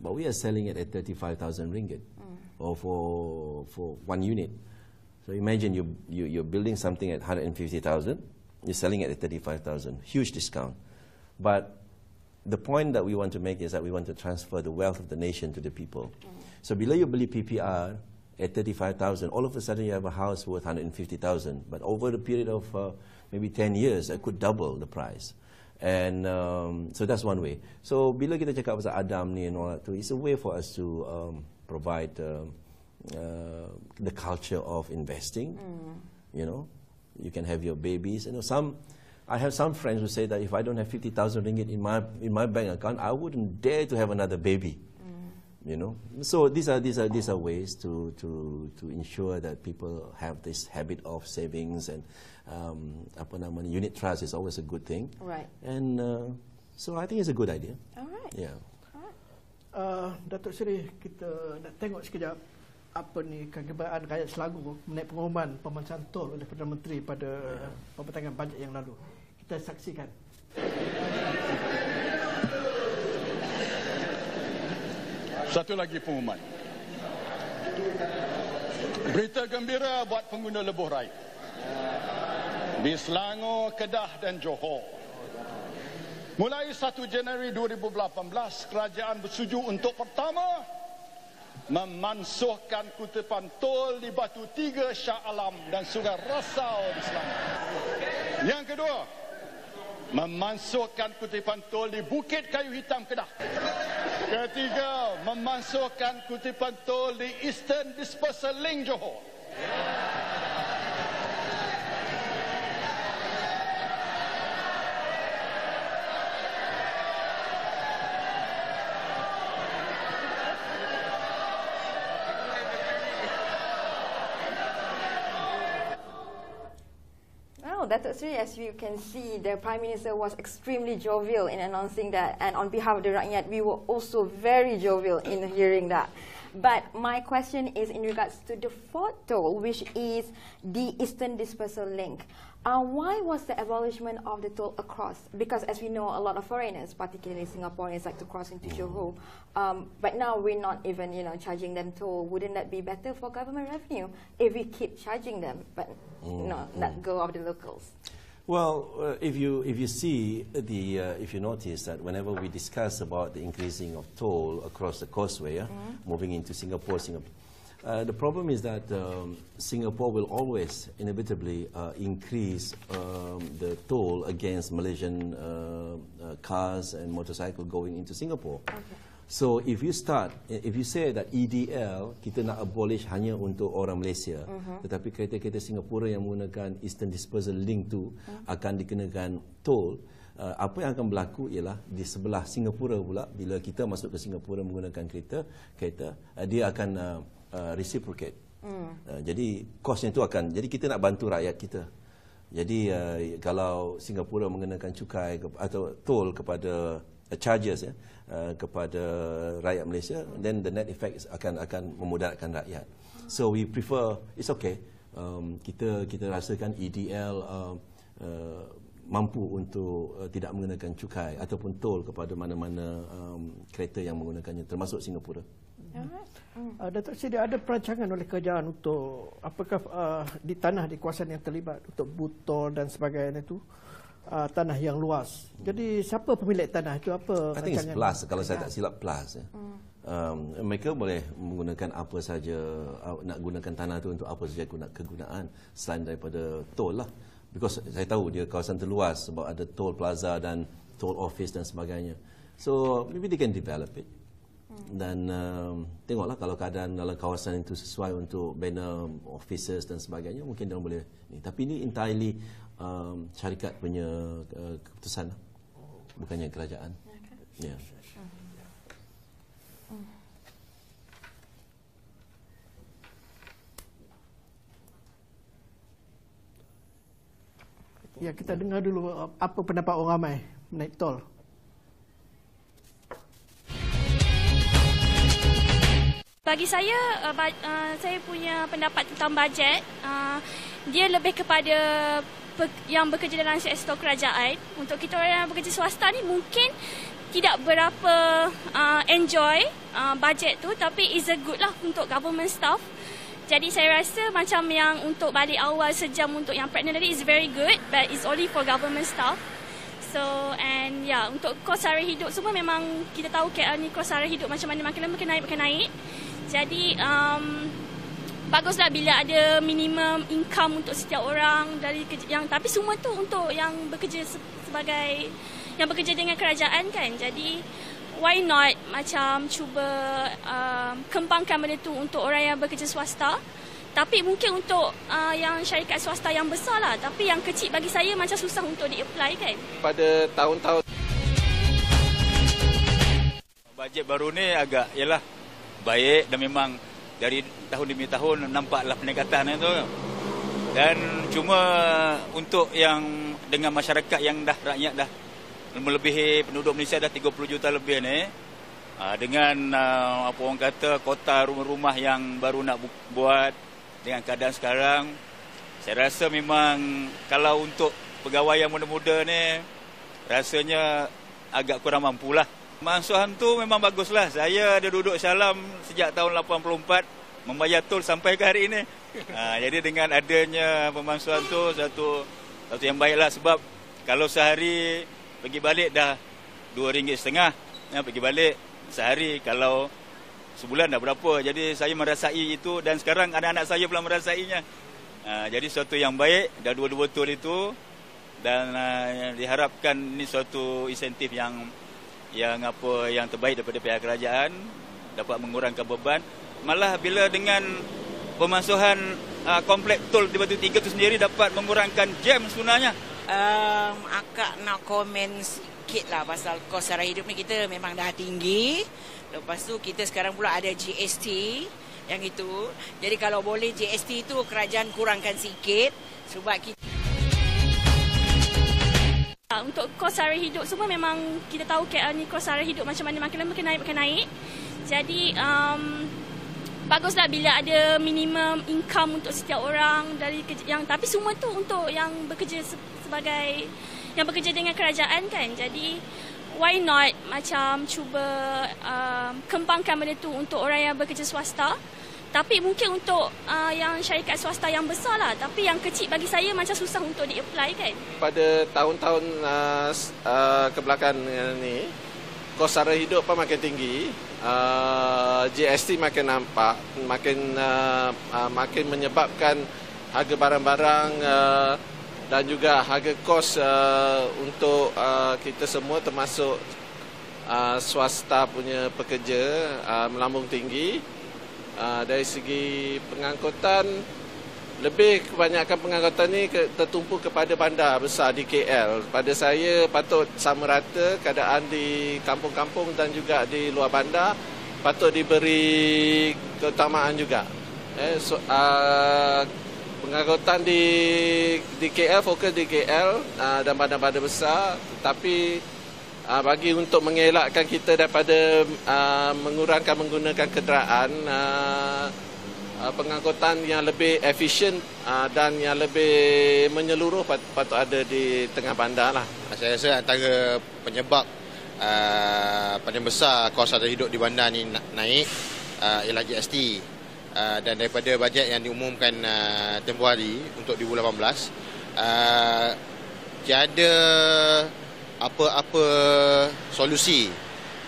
S6: But we are selling it at 35,000 ringgit mm. or for, for one unit. So imagine you, you, you're building something at 150,000, you're selling it at 35,000, huge discount. But the point that we want to make is that we want to transfer the wealth of the nation to the people. Mm. So below you believe PPR at 35,000, all of a sudden you have a house worth 150,000. But over the period of uh, maybe 10 years, it could double the price. And um, so that's one way. So bila kita cakap pasal Adam ni and all that it's a way for us to um, provide uh, uh, the culture of investing. Mm. You know, you can have your babies. You know, some I have some friends who say that if I don't have 50,000 ringgit in my, in my bank account, I wouldn't dare to have another baby. Mm. You know, so these are these are these are ways to to to ensure that people have this habit of savings and um, apa namanya unit trust is always a good thing. Right. And uh, so I think it's a good idea. Alright. Yeah. Alright.
S5: Uh, Datuk Seri, kita nak tengok sekejap apa ni kegembiraan rakyat Selangor mengenai pengumuman pemancaran tol oleh Perdana Menteri pada yeah. pembentangan bajet yang lalu. Kita saksikan.
S7: Satu lagi pengumuman. Berita gembira buat pengguna lebuh raya di Selangor, Kedah dan Johor. Mulai 1 Januari 2018, kerajaan bersetuju untuk pertama memansuhkan kutipan tol di Batu Tiga Shah Alam dan Sungai Rasau di Selangor. Yang kedua, memansuhkan kutipan tol di Bukit Kayu Hitam Kedah. Ketiga, memansuhkan kutipan tol di Eastern Disposal Link Johor.
S8: That's true. as you can see, the Prime Minister was extremely jovial in announcing that. And on behalf of the Rakyat, we were also very jovial in hearing that. But my question is in regards to the fourth toll, which is the Eastern Dispersal Link. Uh, why was the abolishment of the toll across? Because as we know, a lot of foreigners, particularly Singaporeans, like to cross into mm. Johor. Um, but now we're not even, you know, charging them toll. Wouldn't that be better for government revenue if we keep charging them? But mm. no, mm. go of the locals.
S6: Well, uh, if, you, if you see, the, uh, if you notice that whenever we discuss about the increasing of toll across the causeway, uh, mm -hmm. moving into Singapore, Singapore, uh, the problem is that um, Singapore will always inevitably uh, increase um, the toll against Malaysian uh, cars and motorcycles going into Singapore. Okay. So if you start, if you say that EDL kita nak abolish hanya untuk orang Malaysia, uh-huh. tetapi kereta-kereta Singapura yang menggunakan Eastern Dispersal Link tu uh-huh. akan dikenakan toll, uh, apa yang akan berlaku ialah di sebelah Singapura pula bila kita masuk ke Singapura menggunakan kereta, kereta uh, dia akan uh, uh, reciprocate. uh Uh, jadi kosnya itu akan. Jadi kita nak bantu rakyat kita. Jadi uh, kalau Singapura mengenakan cukai ke, atau toll kepada uh, charges ya uh, kepada rakyat Malaysia then the net effect akan akan memudaratkan rakyat so we prefer it's okay um, kita kita rasakan EDL uh, um, uh, mampu untuk uh, tidak mengenakan cukai ataupun tol kepada mana-mana um, kereta yang menggunakannya termasuk Singapura.
S5: Uh, Datuk Seri, ada perancangan oleh kerajaan untuk apakah uh, di tanah di kawasan yang terlibat untuk butol dan sebagainya itu uh, tanah yang luas. Jadi siapa pemilik tanah itu apa? I think it's plus yang... kalau saya tak ah. silap plus. Ya. Hmm.
S6: Um, mereka boleh menggunakan apa saja uh, nak gunakan tanah itu untuk apa saja guna kegunaan selain daripada tol lah. Because saya tahu dia kawasan terluas sebab ada tol plaza dan tol office dan sebagainya. So maybe they can develop it. Dan um, tengoklah kalau keadaan dalam kawasan itu sesuai untuk banner offices dan sebagainya mungkin dia boleh ni. Tapi ini entirely um, syarikat punya uh, keputusan lah. bukannya kerajaan okay. Ya. yeah.
S4: Ya kita dengar
S5: dulu uh, apa pendapat orang ramai naik tol.
S10: Bagi saya uh, uh, saya punya pendapat tentang bajet dia lebih kepada yang bekerja dalam sektor kerajaan untuk kita orang yang bekerja swasta ni mungkin tidak berapa uh, enjoy uh, budget tu tapi is a good lah untuk government staff jadi saya rasa macam yang untuk balik awal sejam untuk yang pregnant tadi is very good but is only for government staff so and yeah untuk kos hari hidup semua memang kita tahu KL ni kos hari hidup macam mana makin lama makin naik makin naik jadi um, baguslah bila ada minimum income untuk setiap orang dari kerja yang tapi semua tu untuk yang bekerja sebagai yang bekerja dengan kerajaan kan jadi why not macam cuba uh, kembangkan benda tu untuk orang yang bekerja swasta tapi mungkin untuk uh, yang syarikat swasta yang besar lah tapi yang kecil bagi saya macam susah untuk di apply kan
S1: pada tahun-tahun bajet baru ni agak yalah baik dan memang dari tahun demi tahun nampaklah peningkatan itu. Dan cuma untuk yang dengan masyarakat yang dah rakyat dah melebihi penduduk Malaysia dah 30 juta lebih ni ah, dengan ah, apa orang kata kota rumah-rumah yang baru nak buat dengan keadaan sekarang saya rasa memang kalau untuk pegawai yang muda-muda ni rasanya agak kurang mampulah. lah. Mansuhan tu memang baguslah. Saya ada duduk salam sejak tahun 84 membayar tol sampai ke hari ini. Ha, jadi dengan adanya pemansuhan tu satu satu yang baiklah sebab kalau sehari pergi balik dah RM2.5 ya, ha, pergi balik sehari kalau sebulan dah berapa. Jadi saya merasai itu dan sekarang anak-anak saya pula merasainya. Ha, jadi satu yang baik dah dua-dua tol itu dan uh, diharapkan ini satu insentif yang yang apa yang terbaik daripada pihak kerajaan dapat mengurangkan beban malah bila dengan pemasuhan uh, komplek tol di Batu Tiga itu sendiri dapat mengurangkan
S2: jam sebenarnya um, akak nak komen sikit lah pasal kos sara hidup ni kita memang dah tinggi lepas tu kita sekarang pula ada GST yang itu jadi kalau boleh GST itu kerajaan kurangkan sikit sebab kita
S10: Ah, untuk kos sara hidup semua memang kita tahu KL ni kos sara hidup macam mana makin lama makin naik makin naik. Jadi um, baguslah bila ada minimum income untuk setiap orang dari kerja, yang tapi semua tu untuk yang bekerja sebagai yang bekerja dengan kerajaan kan. Jadi why not macam cuba um, kembangkan benda tu untuk orang yang bekerja swasta. Tapi mungkin untuk uh, yang syarikat swasta yang besar lah. Tapi yang kecil bagi saya macam susah untuk di-apply kan.
S11: Pada tahun-tahun uh, uh, kebelakang ni, kos sara hidup pun makin tinggi. Uh, GST makin nampak, makin uh, uh, makin menyebabkan harga barang-barang uh, dan juga harga kos uh, untuk uh, kita semua termasuk uh, swasta punya pekerja uh, melambung tinggi. Ah, dari segi pengangkutan lebih kebanyakan pengangkutan ni tertumpu kepada bandar besar di KL. Pada saya patut sama rata keadaan di kampung-kampung dan juga di luar bandar patut diberi keutamaan juga. Eh, so, uh, pengangkutan di di KL fokus di KL uh, ah, dan bandar-bandar besar tapi uh, bagi untuk mengelakkan kita daripada uh, mengurangkan menggunakan kenderaan uh, uh, pengangkutan yang lebih efisien uh, dan yang lebih menyeluruh pat- patut ada di tengah bandar lah. Saya rasa antara penyebab uh, paling besar kos ada hidup di bandar ini naik uh, ialah GST uh, dan daripada bajet yang diumumkan uh, tempoh hari untuk 2018 uh, tiada apa-apa solusi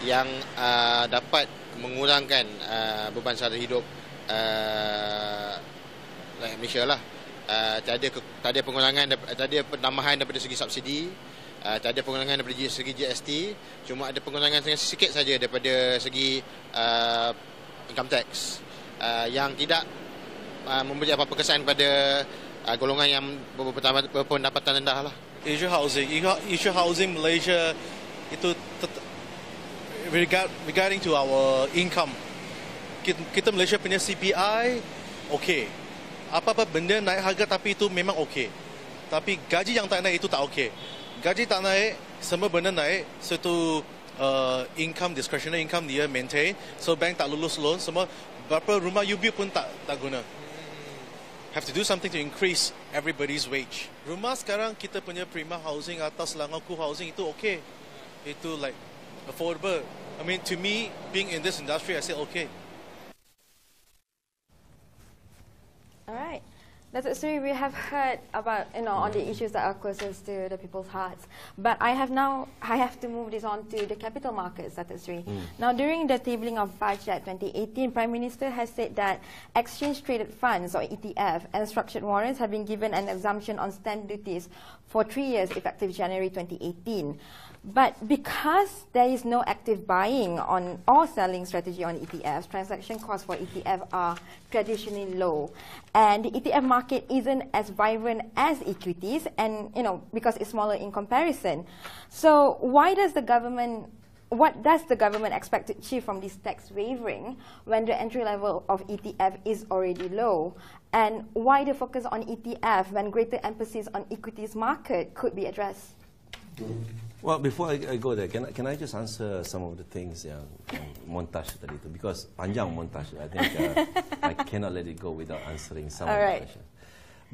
S11: yang uh, dapat mengurangkan uh, beban sara hidup uh, Malaysia lah. Uh, tak, ada ke, tak pengurangan, tak ada penambahan daripada segi subsidi, uh, tak ada pengurangan daripada segi GST, cuma ada pengurangan sikit saja daripada segi uh, income tax uh, yang tidak uh, memberi apa-apa kesan pada uh, golongan yang berpendapatan rendah lah issue housing. Issue housing Malaysia, itu regarding to our income. Kita Malaysia punya CPI, okay. Apa-apa benda naik harga tapi itu memang okay. Tapi gaji yang tak naik itu tak okay. Gaji tak naik, semua benda naik, satu uh, income, discretionary income dia maintain. So bank tak lulus loan, semua berapa rumah you build pun tak, tak guna. have to do something to increase everybody's wage. Rumah sekarang kita punya prima housing atas langaku housing itu okay. Itu like affordable. I mean to me being in this industry I say okay.
S8: All right. Let's Suri, we have heard about you know all the issues that are closest to the people's hearts, but I have now I have to move this on to the capital markets, That is Suri. Mm. Now, during the tabling of budget 2018, Prime Minister has said that exchange traded funds or ETF and structured warrants have been given an exemption on stamp duties for three years, effective January 2018. But because there is no active buying on or selling strategy on ETFs, transaction costs for ETF are traditionally low. And the ETF market isn't as vibrant as equities and you know because it's smaller in comparison. So why does the government what does the government expect to achieve from this tax waivering when the entry level of ETF is already low? And why the focus on ETF when greater emphasis on equities market could be addressed?
S6: Mm -hmm. Well, before I, I go there, can I, can I just answer some of the things yang um, montage tadi tu? Because panjang montage, I think uh, I cannot let it go without answering some All of right. the questions.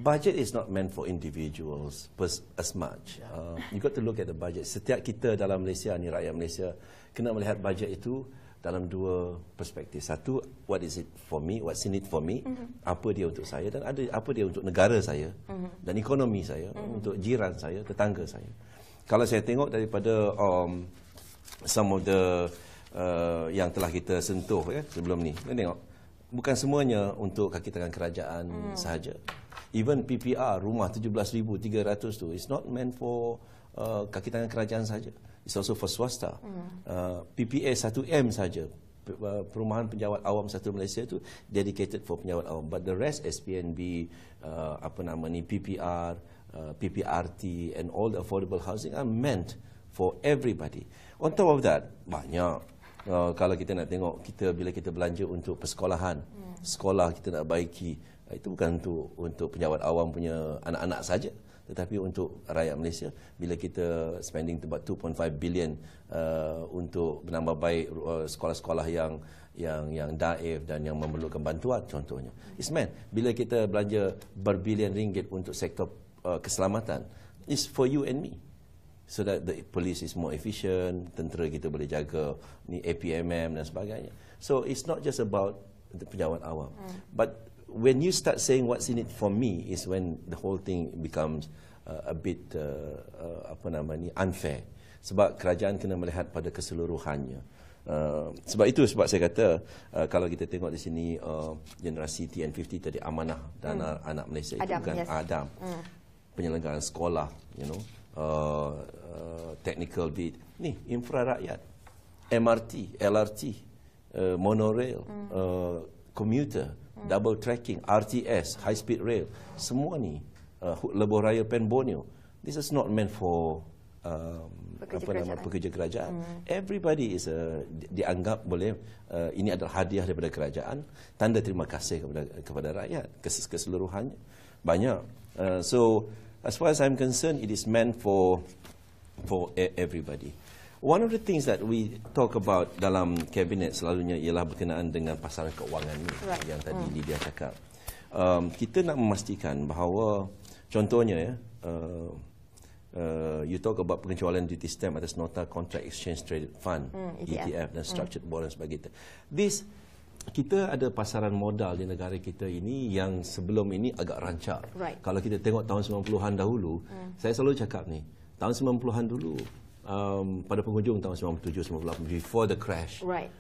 S6: Budget is not meant for individuals as much. Uh, you got to look at the budget. Setiap kita dalam Malaysia ni rakyat Malaysia kena melihat budget itu dalam dua perspektif. Satu, what is it for me? What's in it for me? Mm-hmm. Apa dia untuk saya? Dan ada apa dia untuk negara saya mm-hmm. dan ekonomi saya mm-hmm. untuk jiran saya, tetangga saya. mm kalau saya tengok daripada um, some of the uh, yang telah kita sentuh ya, sebelum ni, kita tengok bukan semuanya untuk kaki tangan kerajaan hmm. sahaja. Even PPR rumah 17,300 tu, it's not meant for uh, kaki tangan kerajaan saja. It's also for swasta. Hmm. Uh, PPA 1M saja, uh, perumahan penjawat awam satu Malaysia tu dedicated for penjawat awam. But the rest SPNB uh, apa nama ni PPR, Uh, PPRT and all the affordable housing are meant for everybody. On top of that, banyak. Uh, kalau kita nak tengok kita bila kita belanja untuk persekolahan, hmm. sekolah kita nak baiki, uh, itu bukan untuk untuk penjawat awam punya anak-anak saja, tetapi untuk rakyat Malaysia. Bila kita spending about 2.5 billion uh, untuk menambah baik uh, sekolah-sekolah uh, yang yang yang daif dan yang memerlukan bantuan contohnya. Hmm. Ismail, bila kita belanja berbilion ringgit untuk sektor uh, keselamatan is for you and me so that the police is more efficient tentera kita boleh jaga ni APMM dan sebagainya so it's not just about the pejabat awam mm. but when you start saying what's in it for me is when the whole thing becomes uh, a bit uh, uh, apa nama ni unfair sebab kerajaan kena melihat pada keseluruhannya Uh, sebab itu sebab saya kata uh, kalau kita tengok di sini uh, generasi TN50 tadi amanah dan hmm. anak Malaysia itu Adam, bukan yes. Adam. Hmm penyelenggaraan sekolah, you know, uh, uh, technical bid. Ni infra rakyat, MRT, LRT, uh, monorail, mm. uh, commuter, mm. double tracking, RTS, high speed rail. Semua ni uh, lebuh raya Pen Borneo. This is not meant for um, pekerja apa kerajaan. nama pekerja kerajaan. Mm. Everybody is a, uh, dianggap boleh uh, ini adalah hadiah daripada kerajaan, tanda terima kasih kepada kepada rakyat keseluruhannya. Banyak. Uh, so as far as I'm concerned, it is meant for, for e-, everybody. One of the things that we talk about dalam kabinet selalunya ialah berkenaan dengan pasaran keuangan ni right. yang tadi hmm. dia cakap. Um, kita nak memastikan bahawa contohnya ya, uh, uh, you talk about pengecualian duty stamp atas nota contract exchange traded fund,
S9: hmm, ETF. ETF dan hmm. structured
S6: hmm. bond dan sebagainya. This kita ada pasaran modal di negara kita ini yang sebelum ini agak rancak. Right. Kalau kita tengok tahun 90-an dahulu, hmm. saya selalu cakap ni, tahun 90-an dulu, um, pada penghujung tahun 97-98, before the crash, right.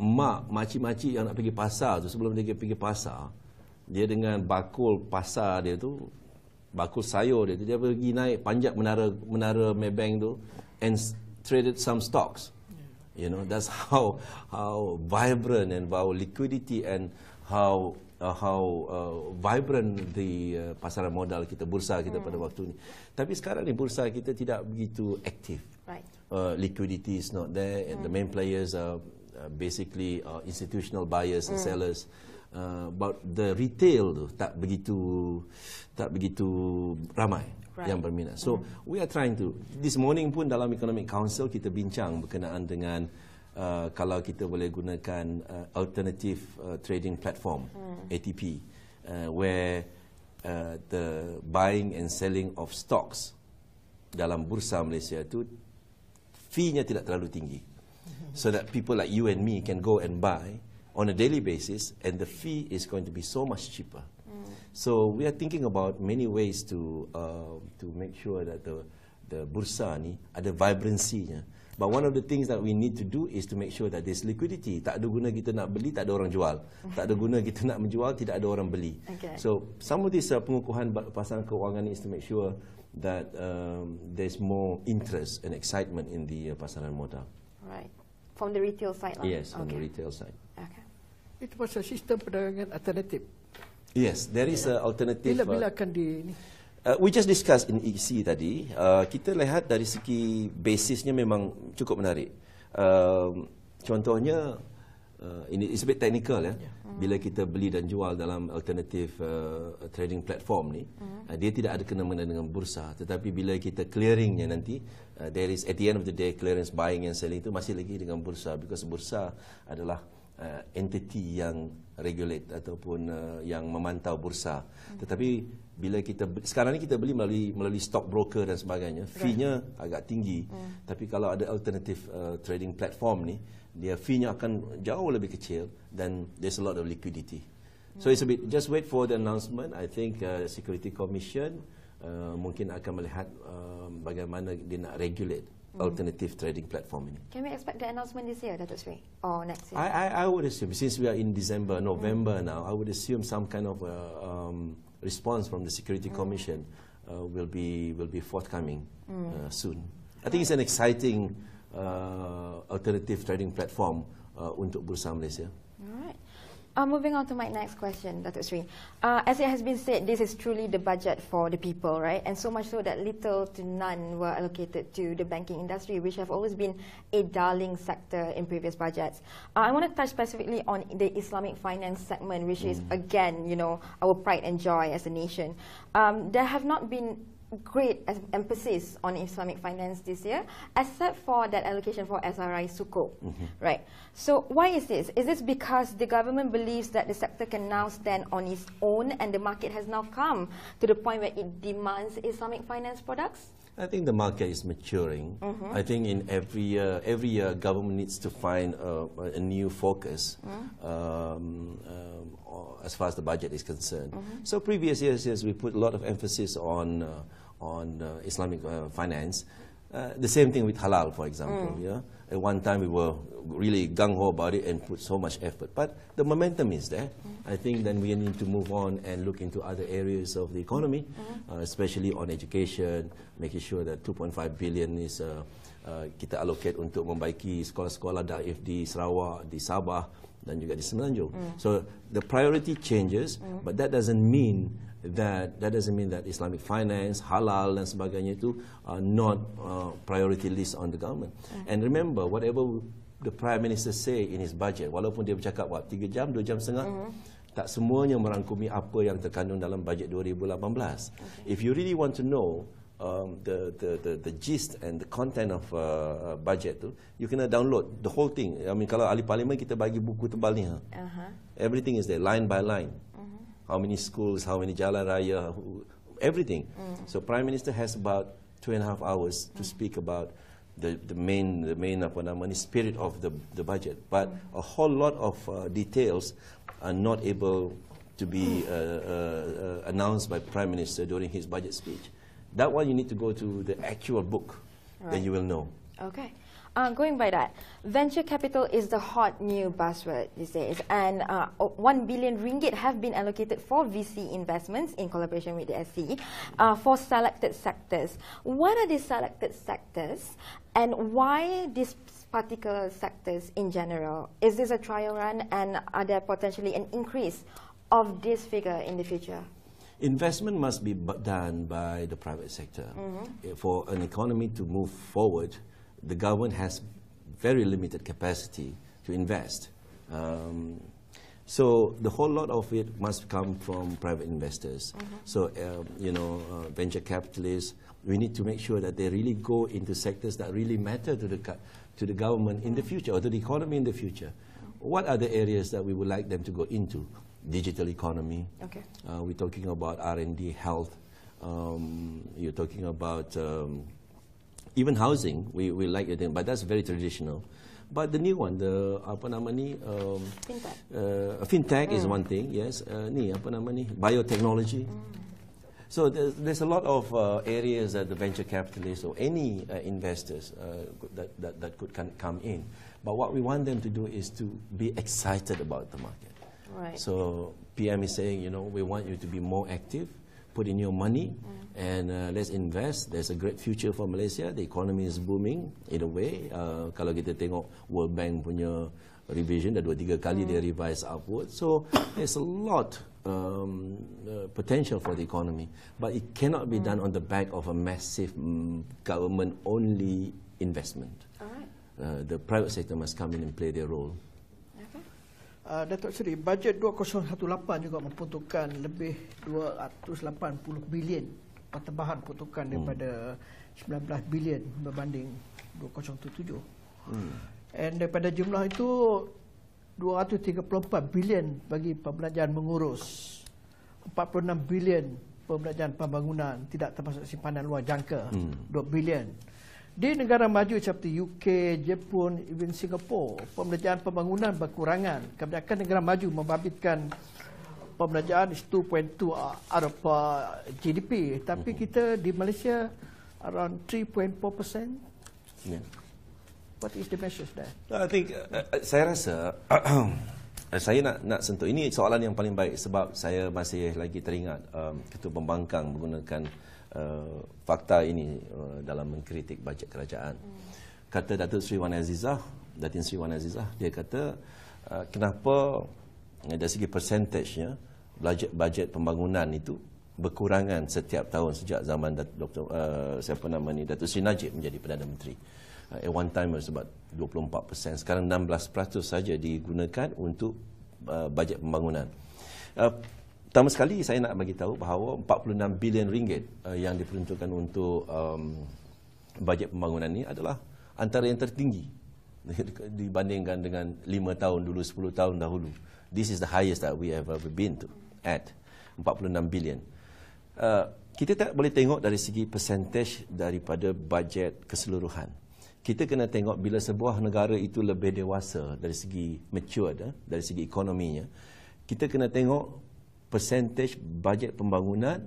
S6: mak, makcik-makcik yang nak pergi pasar tu, sebelum dia pergi pasar, dia dengan bakul pasar dia tu, bakul sayur dia tu, dia pergi naik panjat menara menara Maybank tu, and traded some stocks. You know, that's how how vibrant and how liquidity and how uh, how uh, vibrant the uh, pasaran modal kita bursa kita hmm. pada waktu ini. Tapi sekarang ni bursa kita tidak begitu aktif. Right. Uh, liquidity is not there and hmm. the main hmm. players are uh, basically uh, institutional buyers and hmm. sellers. Uh, but the retail tu tak begitu tak begitu ramai right. yang berminat. So mm. we are trying to. This morning pun dalam Economic Council kita bincang berkenaan dengan uh, kalau kita boleh gunakan uh, alternative uh, trading platform mm. ATP, uh, where uh, the buying and selling of stocks dalam bursa Malaysia itu fee-nya tidak terlalu tinggi, hmm. so that people like you and me can go and buy on a daily basis and the fee is going to be so much cheaper. So we are thinking about many ways to uh, to make sure that the the bursa ni ada vibrancy nya. But one of the things that we need to do is to make sure that there's liquidity. Tak ada guna kita nak beli, tak ada orang jual. Tak ada guna kita nak menjual, tidak ada orang beli. Okay. So some of these uh, pengukuhan pasangan kewangan is to make sure that um, there's more interest and excitement in the uh, pasaran modal.
S5: Right. From the retail side lah? Yes, from okay. the retail side. Okay. It was a sistem perdagangan alternatif.
S6: Yes, there is an alternative. Bila uh, bila
S5: akan di ini?
S6: Uh, we just discuss in EC tadi. Uh, kita lihat dari segi basisnya memang cukup menarik. Uh, contohnya uh, ini is a bit technical ya. Yeah. Bila kita beli dan jual dalam alternative uh, trading platform ni, mm uh, dia tidak ada kena mengena dengan bursa. Tetapi bila kita clearingnya nanti, uh, there is at the end of the day clearance buying and selling itu masih lagi dengan bursa because bursa adalah uh, entity yang regulate ataupun uh, yang memantau bursa. Hmm. Tetapi bila kita sekarang ni kita beli melalui melalui stock broker dan sebagainya, right. fee-nya agak tinggi. Hmm. Tapi kalau ada alternative uh, trading platform ni, dia fee-nya akan jauh lebih kecil dan there's a lot of liquidity. So it's a bit just wait for the announcement. I think uh, Security Commission uh, mungkin akan melihat uh, bagaimana dia nak regulate Hmm. alternative trading platform ini.
S8: Can we expect the announcement this year, Datuk Sri, or next year? I, I,
S6: I would assume, since we are in December, November mm. now, I would assume some kind of uh, um, response from the Security mm. Commission uh, will, be, will be forthcoming mm. uh, soon. I think it's an exciting uh, alternative trading platform uh, untuk Bursa Malaysia.
S8: Alright. Uh, moving on to my next question, Dr. Sri. Uh, as it has been said, this is truly the budget for the people, right? And so much so that little to none were allocated to the banking industry, which have always been a darling sector in previous budgets. Uh, I want to touch specifically on the Islamic finance segment, which mm. is, hmm. again, you know, our pride and joy as a nation. Um, there have not been great emphasis on Islamic finance this year, except for that allocation for SRI Sukuk, mm -hmm. right? So why is this? Is this because the government believes that the sector can now stand on its own and the market has now come to the point where it demands Islamic finance products?
S6: I think the market is maturing.
S8: Mm -hmm. I think
S6: in every year, every year, government needs to find a, a new focus mm -hmm. um, um, as far as the budget is concerned. Mm-hmm. So previous years, yes, we put a lot of emphasis on uh, on uh, Islamic finance. Uh, the same thing with halal, for example. Mm. Yeah? At one time, we were really gung ho about it and put so much effort. But the momentum is there. Mm. I think then we need to move on and look into other areas of the economy, mm. mm-hmm. uh, especially on education, making sure that 2.5 billion is. Uh, uh, kita allocate untuk membaiki sekolah-sekolah daif di Sarawak, di Sabah dan juga di Semenanjung. Mm. So the priority changes, mm. but that doesn't mean that that doesn't mean that Islamic finance, halal dan sebagainya itu uh, not uh, priority list on the government. uh And remember, whatever the Prime Minister say in his budget, walaupun dia bercakap what, 3 jam, 2 jam setengah, uh tak semuanya merangkumi apa yang terkandung dalam budget 2018. Okay. If you really want to know um, the, the, the, the gist and the content of uh, uh budget tu, you can download the whole thing. I mean, kalau ahli parlimen kita bagi buku tebal ni. Ha. Uh-huh. Everything is there, line by line. how many schools, how many Jalan Raya, who, everything. Mm. So Prime Minister has about two and a half hours to mm. speak about the, the main the main apa spirit of the the budget but mm. a whole lot of uh, details are not able to be uh, uh, uh announced by prime minister during his budget speech that one you need to go to the actual book right. then you will know
S8: okay uh, going by that, venture capital is the hot new buzzword these days, and uh, 1 billion ringgit have been allocated for VC investments in collaboration with the SC uh, for selected sectors. What are these selected sectors, and why these particular sectors in general? Is this a trial run, and are there potentially an increase of this figure in the future?
S6: investment must be done by the private sector mm -hmm. for an economy to move forward the government has very limited capacity to invest. Um, so the whole lot of it must come from private investors. Mm -hmm. So, um, you know, uh, venture capitalists, we need to make sure that they really go into sectors that really matter to the, to the government in the future or to the economy in the future. What are the areas that we would like them to go into? Digital economy. Okay. Uh, we're talking about R&D, health. Um, you're talking about um, even housing, we, we like it, but that's very traditional. But the new one, the apa nama ni? Um, fintech. Uh, fintech mm. is one thing, yes. Uh, ni apa nama ni? Biotechnology. Mm. So there's, there's a lot of uh, areas that the venture capitalists or any uh, investors uh, that, that, that could come in. But what we want them to do is to be excited about the market. Right. So PM is saying, you know, we want you to be more active put in your money mm. and uh, let's invest. There's a great future for Malaysia. The economy is booming in a way. Uh, kalau kita tengok World Bank punya revision, dah dua tiga kali mm. dia revise upward. So there's a lot um, uh, potential for the economy, but it cannot be mm. done on the back of a massive um, government-only investment. uh, the private sector must come in and play their role.
S5: Uh, Datuk Seri, bajet 2018 juga memperuntukkan lebih 280 bilion pertambahan peruntukan hmm. daripada 19 bilion berbanding 2017. Hmm. And daripada jumlah itu 234 bilion bagi pembelajaran mengurus. 46 bilion pembelajaran pembangunan tidak termasuk simpanan luar jangka. Hmm. 2 bilion. Di negara maju seperti UK, Jepun, even Singapore, pembelajaran pembangunan berkurangan. Kebanyakan negara maju membabitkan pembelajaran 2.2 uh, Arab GDP. Tapi mhm. kita di Malaysia around 3.4 ya. What is the message there?
S6: I think, uh, uh saya rasa, saya nak nak sentuh. Ini soalan yang paling baik sebab saya masih lagi teringat um, Ketua Pembangkang menggunakan uh, fakta ini uh, dalam mengkritik bajet kerajaan. Kata Datuk Sri Wan Azizah, Datin Sri Wan Azizah, dia kata uh, kenapa dari segi percentage bajet-bajet pembangunan itu berkurangan setiap tahun sejak zaman Dr. Uh, siapa nama ni Datuk Sri Najib menjadi Perdana Menteri. Uh, at one time was about 24%, sekarang 16% saja digunakan untuk uh, bajet pembangunan. Uh, Pertama sekali saya nak bagi tahu bahawa 46 bilion ringgit eh, yang diperuntukkan untuk um, bajet pembangunan ini adalah antara yang tertinggi dibandingkan dengan 5 tahun dulu 10 tahun dahulu. This is the highest that we have ever been to at 46 bilion. Uh, kita tak boleh tengok dari segi percentage daripada bajet keseluruhan. Kita kena tengok bila sebuah negara itu lebih dewasa dari segi mature eh, dari segi ekonominya. Kita kena tengok percentage bajet pembangunan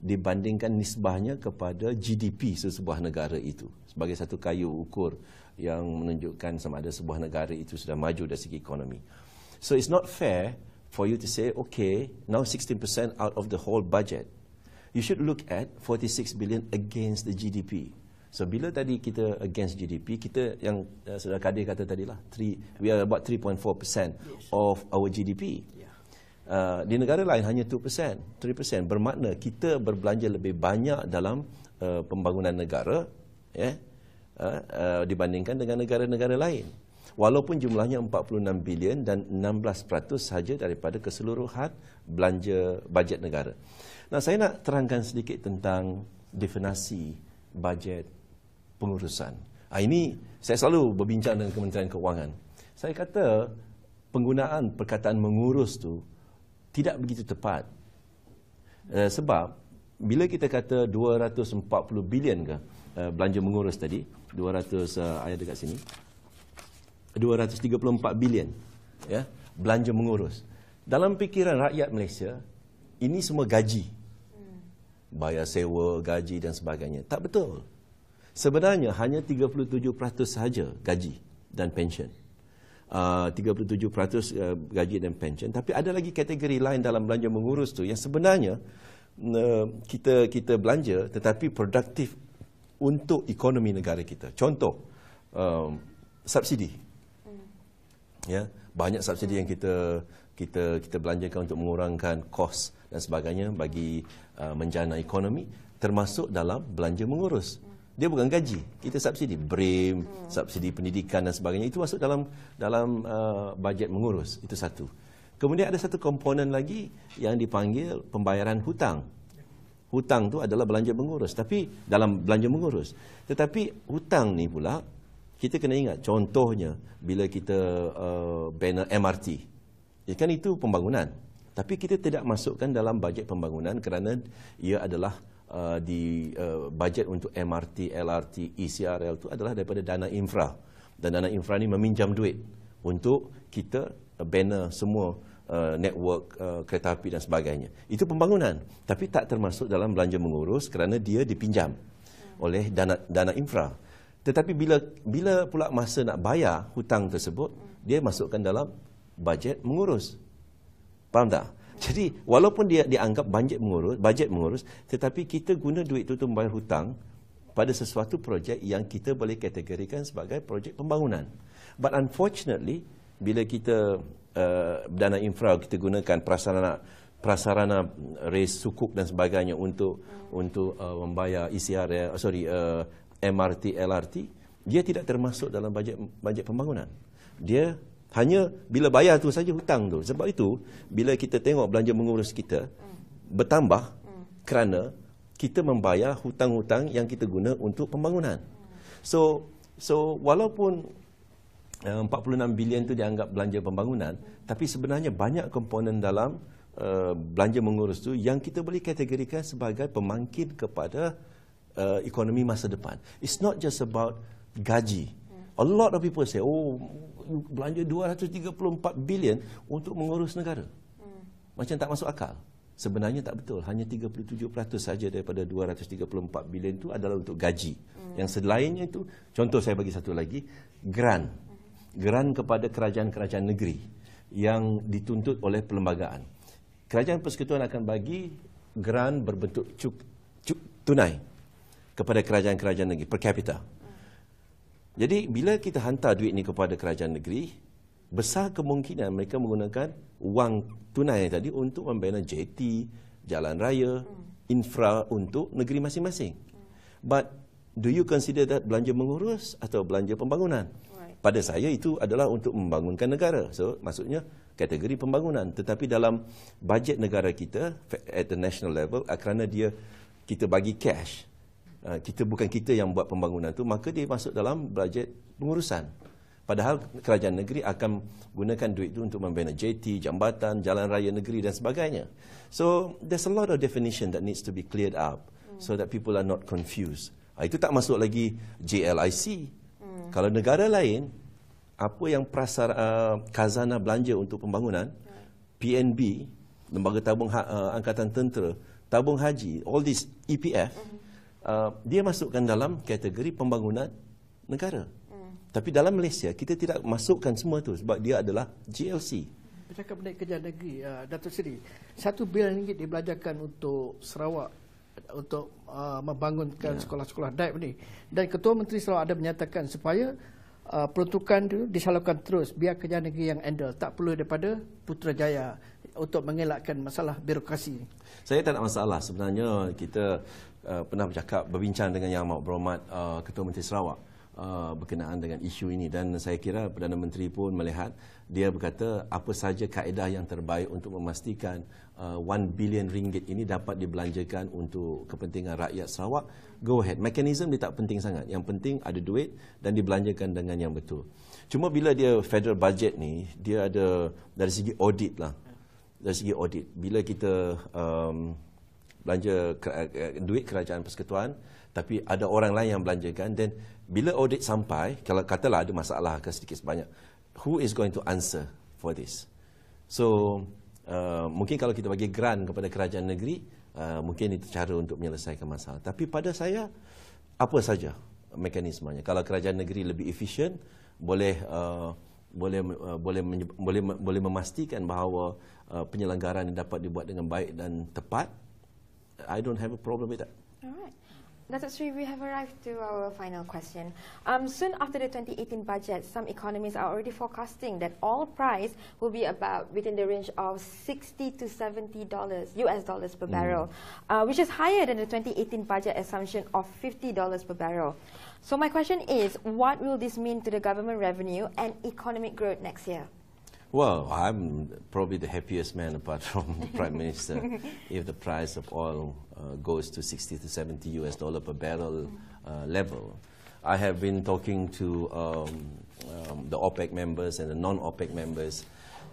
S6: dibandingkan nisbahnya kepada GDP sebuah negara itu sebagai satu kayu ukur yang menunjukkan sama ada sebuah negara itu sudah maju dari segi ekonomi. So it's not fair for you to say okay, now 16% out of the whole budget. You should look at 46 billion against the GDP. So bila tadi kita against GDP, kita yang uh, Saudara Kadir kata tadi lah, we are about 3.4% yes. of our GDP. Yes. Ah, di negara lain hanya 2%, 3%. Bermakna kita berbelanja lebih banyak dalam uh, pembangunan negara yeah, ya, uh, ah, uh, dibandingkan dengan negara-negara lain. Walaupun jumlahnya 46 bilion dan 16% saja daripada keseluruhan belanja bajet negara. Nah, saya nak terangkan sedikit tentang definisi bajet pengurusan. Ah ini saya selalu berbincang dengan Kementerian Keuangan. Saya kata penggunaan perkataan mengurus tu tidak begitu tepat. Uh, sebab bila kita kata 240 bilion ke uh, belanja mengurus tadi, 200 uh, eh, ayat dekat sini. 234 bilion ya, yeah, belanja mengurus. Dalam pikiran rakyat Malaysia, ini semua gaji. Hmm. Bayar sewa, gaji dan sebagainya. Tak betul. Sebenarnya hanya 37% sahaja gaji dan pension uh, 37% uh, gaji dan pension tapi ada lagi kategori lain dalam belanja mengurus tu yang sebenarnya mm, uh, kita kita belanja tetapi produktif untuk ekonomi negara kita contoh um, subsidi
S9: hmm.
S6: ya banyak subsidi hmm. yang kita kita kita belanjakan untuk mengurangkan kos dan sebagainya bagi uh, menjana ekonomi termasuk dalam belanja mengurus dia bukan gaji kita subsidi brim subsidi pendidikan dan sebagainya itu masuk dalam dalam uh, bajet mengurus itu satu kemudian ada satu komponen lagi yang dipanggil pembayaran hutang hutang tu adalah belanja mengurus tapi dalam belanja mengurus tetapi hutang ni pula kita kena ingat contohnya bila kita uh, banner MRT ya kan itu pembangunan tapi kita tidak masukkan dalam bajet pembangunan kerana ia adalah uh, di uh, bajet untuk MRT, LRT, ECRL itu adalah daripada dana infra. Dan dana infra ini meminjam duit untuk kita uh, banner semua uh, network uh, kereta api dan sebagainya. Itu pembangunan. Tapi tak termasuk dalam belanja mengurus kerana dia dipinjam oleh dana, dana infra. Tetapi bila bila pula masa nak bayar hutang tersebut, dia masukkan dalam bajet mengurus. Faham tak? Jadi walaupun dia dianggap bajet mengurus, bajet mengurus, tetapi kita guna duit itu untuk membayar hutang pada sesuatu projek yang kita boleh kategorikan sebagai projek pembangunan. But unfortunately, bila kita uh, dana infra kita gunakan prasarana prasarana res sukuk dan sebagainya untuk untuk uh, membayar ICR e uh, eh, sorry uh, MRT LRT dia tidak termasuk dalam bajet bajet pembangunan dia hanya bila bayar tu saja hutang tu sebab itu bila kita tengok belanja mengurus kita hmm. bertambah hmm. kerana kita membayar hutang-hutang yang kita guna untuk pembangunan hmm. so so walaupun 46 eh, bilion itu dianggap belanja pembangunan tapi sebenarnya banyak komponen dalam uh, belanja mengurus tu yang kita boleh kategorikan sebagai pemangkin kepada uh, ekonomi masa depan it's not just about gaji hmm. a lot of people say oh belanja 234 bilion untuk mengurus negara. Hmm. Macam tak masuk akal. Sebenarnya tak betul. Hanya 37% saja daripada 234 bilion itu adalah untuk gaji. Hmm. Yang selainnya itu, contoh saya bagi satu lagi, grant. Grant kepada kerajaan-kerajaan negeri yang dituntut oleh perlembagaan. Kerajaan Persekutuan akan bagi grant berbentuk cuk, cuk, tunai kepada kerajaan-kerajaan negeri per capita. Jadi bila kita hantar duit ni kepada kerajaan negeri, besar kemungkinan mereka menggunakan wang tunai yang tadi untuk membina JT, jalan raya, hmm. infra untuk negeri masing-masing. Hmm. But do you consider that belanja mengurus atau belanja pembangunan? Pada saya itu adalah untuk membangunkan negara. So maksudnya kategori pembangunan. Tetapi dalam bajet negara kita at the national level kerana dia kita bagi cash Ah, kita bukan kita yang buat pembangunan tu maka dia masuk dalam bajet pengurusan padahal kerajaan negeri akan gunakan duit itu untuk membina JT, jambatan, jalan raya negeri dan sebagainya. So there's a lot of definition that needs to be cleared up so that people are not confused. Ah, itu tak masuk lagi JLIC. Hmm. Kalau negara lain apa yang prasar uh, khazanah belanja untuk pembangunan hmm. PNB, Lembaga Tabung uh, Angkatan Tentera, Tabung Haji, all this EPF hmm. Uh, dia masukkan dalam kategori pembangunan negara. Hmm. Tapi dalam Malaysia kita tidak masukkan semua itu sebab dia adalah GLC.
S5: Bercakap mengenai kerja negeri, uh, Datuk Seri, satu bilion ringgit dibelanjakan untuk Sarawak untuk uh, membangunkan ya. sekolah-sekolah DAIP ini. Dan Ketua Menteri Sarawak ada menyatakan supaya uh, peruntukan itu disalurkan terus biar kerja negeri yang handle. Tak perlu daripada Putrajaya untuk mengelakkan masalah birokrasi.
S6: Saya tak ada masalah. Sebenarnya kita Uh, pernah bercakap berbincang dengan Yang Amat Berhormat uh, Ketua Menteri Sarawak uh, berkenaan dengan isu ini dan saya kira Perdana Menteri pun melihat dia berkata apa saja kaedah yang terbaik untuk memastikan uh, 1 bilion ringgit ini dapat dibelanjakan untuk kepentingan rakyat Sarawak go ahead mekanisme dia tak penting sangat yang penting ada duit dan dibelanjakan dengan yang betul cuma bila dia federal budget ni dia ada dari segi audit lah dari segi audit bila kita um, belanja eh, duit kerajaan persekutuan tapi ada orang lain yang belanjakan dan bila audit sampai kalau katalah ada masalah ke sedikit sebanyak who is going to answer for this so uh, mungkin kalau kita bagi grant kepada kerajaan negeri uh, mungkin itu cara untuk menyelesaikan masalah tapi pada saya apa saja mekanismenya kalau kerajaan negeri lebih efisien boleh uh, boleh uh, boleh boleh memastikan bahawa uh, penyelenggaraan dapat dibuat dengan baik dan tepat I don't have a problem with that.
S8: All right. Dr. Sri, we have arrived to our final question. Um, soon after the 2018 budget, some economists are already forecasting that oil price will be about within the range of 60 to 70 dollars US dollars per mm. barrel, uh, which is higher than the 2018 budget assumption of 50 dollars per barrel. So my question is, what will this mean to the government revenue and economic growth next year?
S6: Well, I'm probably the happiest man apart from the Prime Minister. if the price of oil uh, goes to 60 to 70 US dollar per barrel uh, level, I have been talking to um, um, the OPEC members and the non-OPEC members,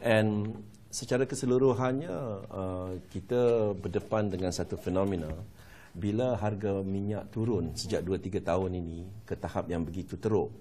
S6: and secara keseluruhannya uh, kita berdepan dengan satu fenomena. Bila harga minyak turun sejak 2-3 tahun ini ke tahap yang begitu teruk,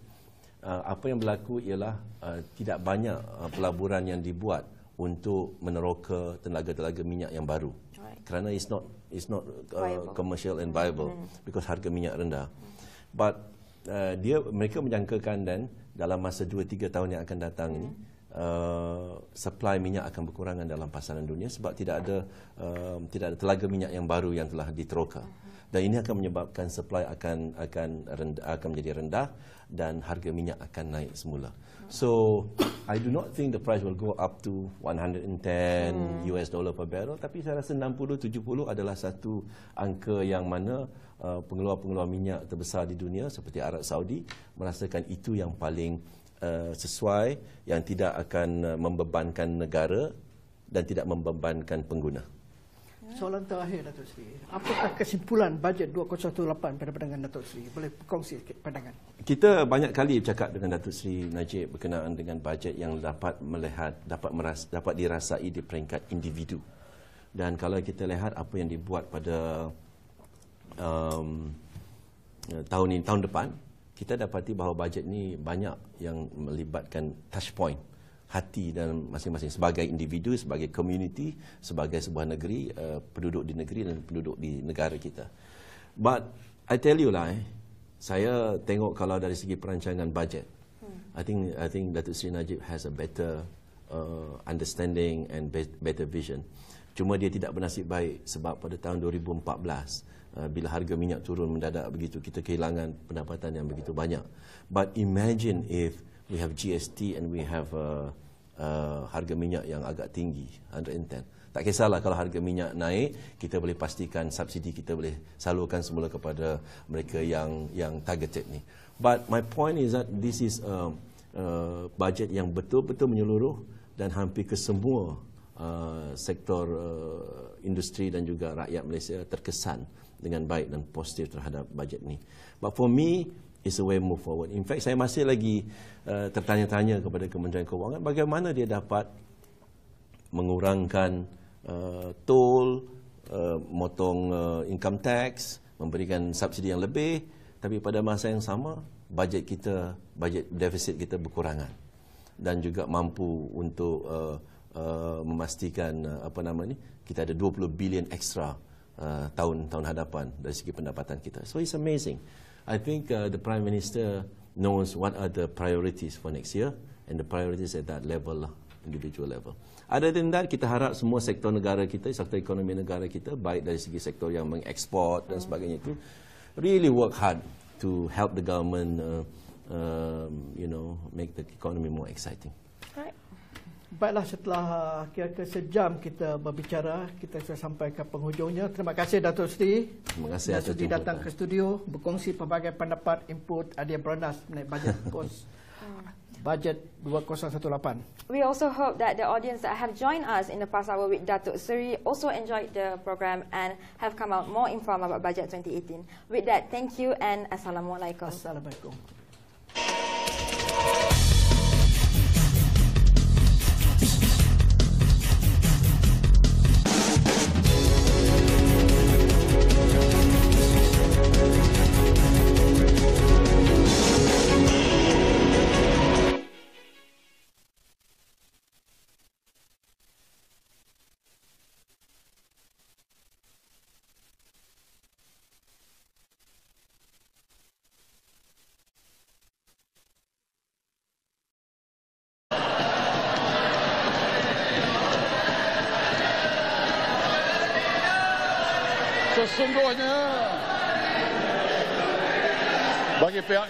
S6: Uh, apa yang berlaku ialah uh, tidak banyak uh, pelaburan yang dibuat untuk meneroka tenaga-tenaga minyak yang baru. Right. Kerana it's not it's not uh, commercial and viable mm because harga minyak rendah. mm But uh, dia mereka menjangkakan dan dalam masa 2 3 tahun yang akan datang mm ini Uh, supply minyak akan berkurangan dalam pasaran dunia sebab tidak ada uh, tidak ada telaga minyak yang baru yang telah diteroka hmm. dan ini akan menyebabkan supply akan akan rendah, akan menjadi rendah dan harga minyak akan naik semula. So I do not think the price will go up to 110 hmm. US dollar per barrel tapi saya rasa 60 70 adalah satu angka yang mana uh, pengeluar-pengeluar minyak terbesar di dunia seperti Arab Saudi merasakan itu yang paling uh, sesuai yang tidak akan uh, membebankan negara dan tidak membebankan pengguna.
S5: Soalan terakhir Datuk Sri, Apakah kesimpulan bajet 2018 pada pandangan Datuk Sri Boleh kongsi sikit pandangan.
S6: Kita banyak kali bercakap dengan Datuk Sri Najib berkenaan dengan bajet yang dapat melihat, dapat meras, dapat dirasai di peringkat individu. Dan kalau kita lihat apa yang dibuat pada um, eh, tahun ini, tahun depan, kita dapati bahawa bajet ini banyak yang melibatkan touch point hati dan masing-masing sebagai individu, sebagai community, sebagai sebuah negeri, uh, penduduk di negeri dan penduduk di negara kita. But I tell you lah, eh, saya tengok kalau dari segi perancangan budget, hmm. I think I think Datuk Seri Najib has a better uh, understanding and better vision. Cuma dia tidak bernasib baik sebab pada tahun 2014 eh, bila harga minyak turun mendadak begitu kita kehilangan pendapatan yang begitu banyak but imagine if we have GST and we have uh, uh, harga minyak yang agak tinggi 110. Tak kisahlah kalau harga minyak naik, kita boleh pastikan subsidi kita boleh salurkan semula kepada mereka yang yang targeted ni. But my point is that this is a um, uh, budget yang betul-betul menyeluruh dan hampir ke semua Uh, sektor uh, industri dan juga rakyat Malaysia terkesan dengan baik dan positif terhadap budget ni But for me, is a way move forward. In fact, saya masih lagi uh, tertanya-tanya kepada Kementerian Kewangan bagaimana dia dapat mengurangkan uh, toll, uh, motong uh, income tax, memberikan subsidi yang lebih tapi pada masa yang sama bajet kita, bajet defisit kita berkurangan dan juga mampu untuk uh, uh, memastikan uh, apa nama ni kita ada 20 bilion ekstra uh, tahun-tahun hadapan dari segi pendapatan kita. So it's amazing. I think uh, the Prime Minister knows what are the priorities for next year and the priorities at that level lah, individual level. Other than that, kita harap semua sektor negara kita, sektor ekonomi negara kita, baik dari segi sektor yang mengekspor dan sebagainya itu, really work hard to help the government, uh, uh, you know, make the economy more exciting.
S5: Right. Baiklah setelah ah, kira-kira sejam kita berbicara, kita sudah sampai ke penghujungnya. Terima kasih Dato' Sri.
S6: Terima kasih Dato' Sri datang
S5: ke studio berkongsi pelbagai pendapat input Adia beranas mengenai bajet pos. Budget 2018.
S8: We also hope that the audience that have joined us in the past hour with Datuk Seri also enjoyed the program and have come out more informed about Budget 2018. With that, thank you and Assalamualaikum. Assalamualaikum.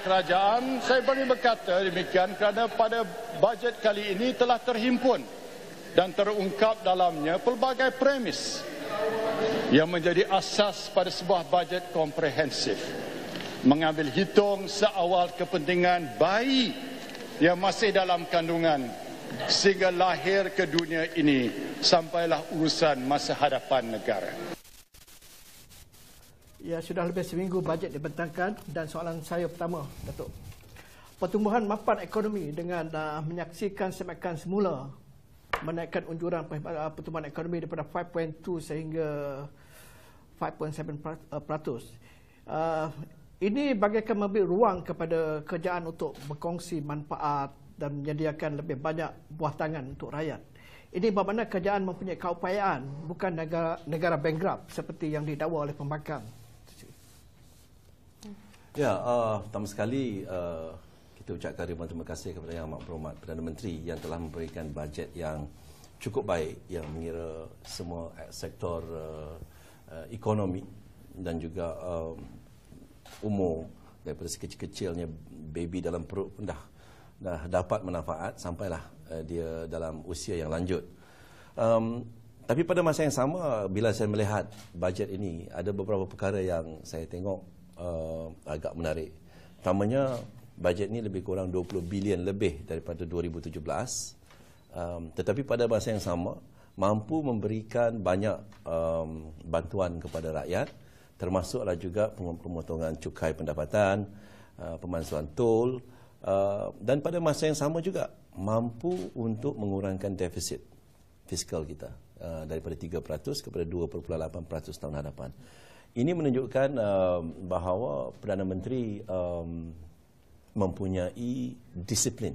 S7: kerajaan, saya boleh berkata demikian kerana pada bajet kali ini telah terhimpun dan terungkap dalamnya pelbagai premis yang menjadi asas pada sebuah bajet komprehensif. Mengambil hitung seawal kepentingan bayi yang masih dalam kandungan sehingga lahir ke dunia ini sampailah urusan masa hadapan negara.
S5: Ya, sudah lebih seminggu bajet dibentangkan dan soalan saya pertama, Datuk. Pertumbuhan mapan ekonomi dengan uh, menyaksikan semakan semula menaikkan unjuran uh, pertumbuhan ekonomi daripada 5.2 sehingga 5.7%. Uh, uh, ini bagaikan memberi ruang kepada kerjaan untuk berkongsi manfaat dan menyediakan lebih banyak buah tangan untuk rakyat. Ini bagaimana kerjaan mempunyai keupayaan bukan negara, negara bankrupt seperti yang didakwa oleh pembangkang.
S6: Ya, uh, pertama sekali uh, kita ucapkan ribuan terima kasih kepada Yang Maklumat Perdana Menteri yang telah memberikan bajet yang cukup baik yang mengira semua sektor uh, uh ekonomi dan juga uh, umur daripada sekecil-kecilnya baby dalam perut pun dah, dah dapat manfaat sampailah uh, dia dalam usia yang lanjut. Um, tapi pada masa yang sama bila saya melihat bajet ini ada beberapa perkara yang saya tengok uh, agak menarik. Pertamanya, bajet ni lebih kurang 20 bilion lebih daripada 2017. Um, tetapi pada masa yang sama, mampu memberikan banyak um, bantuan kepada rakyat termasuklah juga pemotongan cukai pendapatan, uh, pemansuhan tol uh, dan pada masa yang sama juga mampu untuk mengurangkan defisit fiskal kita uh, daripada 3% kepada 2.8% tahun hadapan. Ini menunjukkan um, bahawa Perdana Menteri um, mempunyai disiplin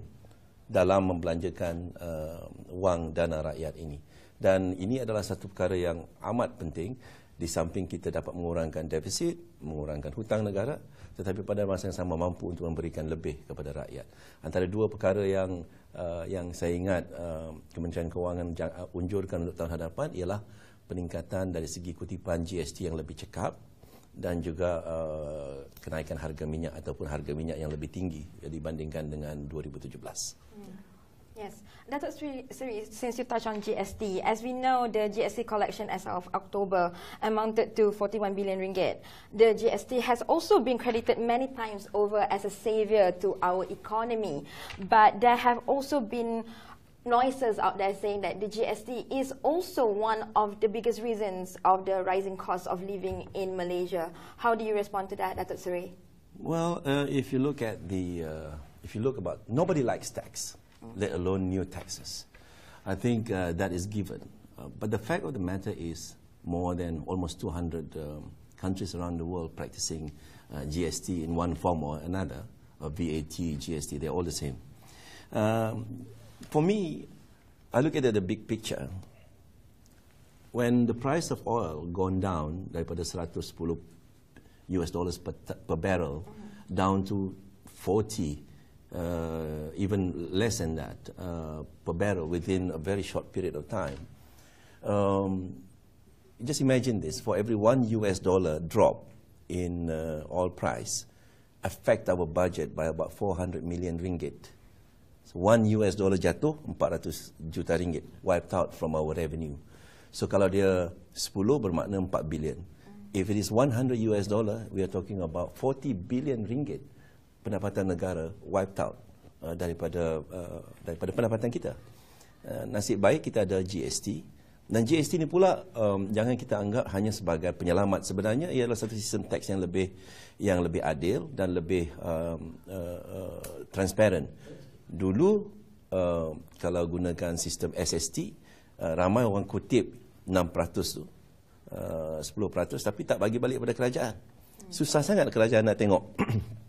S6: dalam membelanjakan um, wang dana rakyat ini. Dan ini adalah satu perkara yang amat penting di samping kita dapat mengurangkan defisit, mengurangkan hutang negara tetapi pada masa yang sama mampu untuk memberikan lebih kepada rakyat. Antara dua perkara yang uh, yang saya ingat uh, Kementerian Kewangan unjurkan untuk tahun hadapan ialah peningkatan dari segi kutipan GST yang lebih cekap dan juga uh, kenaikan harga minyak ataupun harga minyak yang lebih tinggi ya, dibandingkan dengan 2017. Hmm.
S8: Yes, Datuk Sri, Sri, since you touch on GST, as we know, the GST collection as of October amounted to 41 billion ringgit. The GST has also been credited many times over as a saviour to our economy, but there have also been noises out there saying that the GST is also one of the biggest reasons of the rising cost of living in Malaysia. How do you respond to that, Datuk Suri?
S6: Well, uh, if you look at the, uh, if you look about, nobody likes tax, mm. let alone new taxes. I think uh, that is given. Uh, but the fact of the matter is more than almost 200 um, countries around the world practicing uh, GST in one form or another, or VAT, GST, they're all the same. Um, for me, I look at the big picture. When the price of oil gone down daripada 110 US dollars per, per barrel mm-hmm. down to 40, uh, even less than that uh, per barrel within a very short period of time. Um, just imagine this: for every one US dollar drop in uh, oil price, affect our budget by about 400 million ringgit One US dollar jatuh, 400 juta ringgit wiped out from our revenue. So kalau dia 10 bermakna 4 billion. If it is 100 US dollar, we are talking about 40 billion ringgit pendapatan negara wiped out uh, daripada uh, daripada pendapatan kita. Uh, nasib baik kita ada GST dan GST ni pula um, jangan kita anggap hanya sebagai penyelamat sebenarnya ia adalah satu sistem tax yang lebih yang lebih adil dan lebih um, uh, uh, transparent dulu uh, kalau gunakan sistem SST uh, ramai orang kutip 6% tu uh, 10% tapi tak bagi balik kepada kerajaan susah sangat kerajaan nak tengok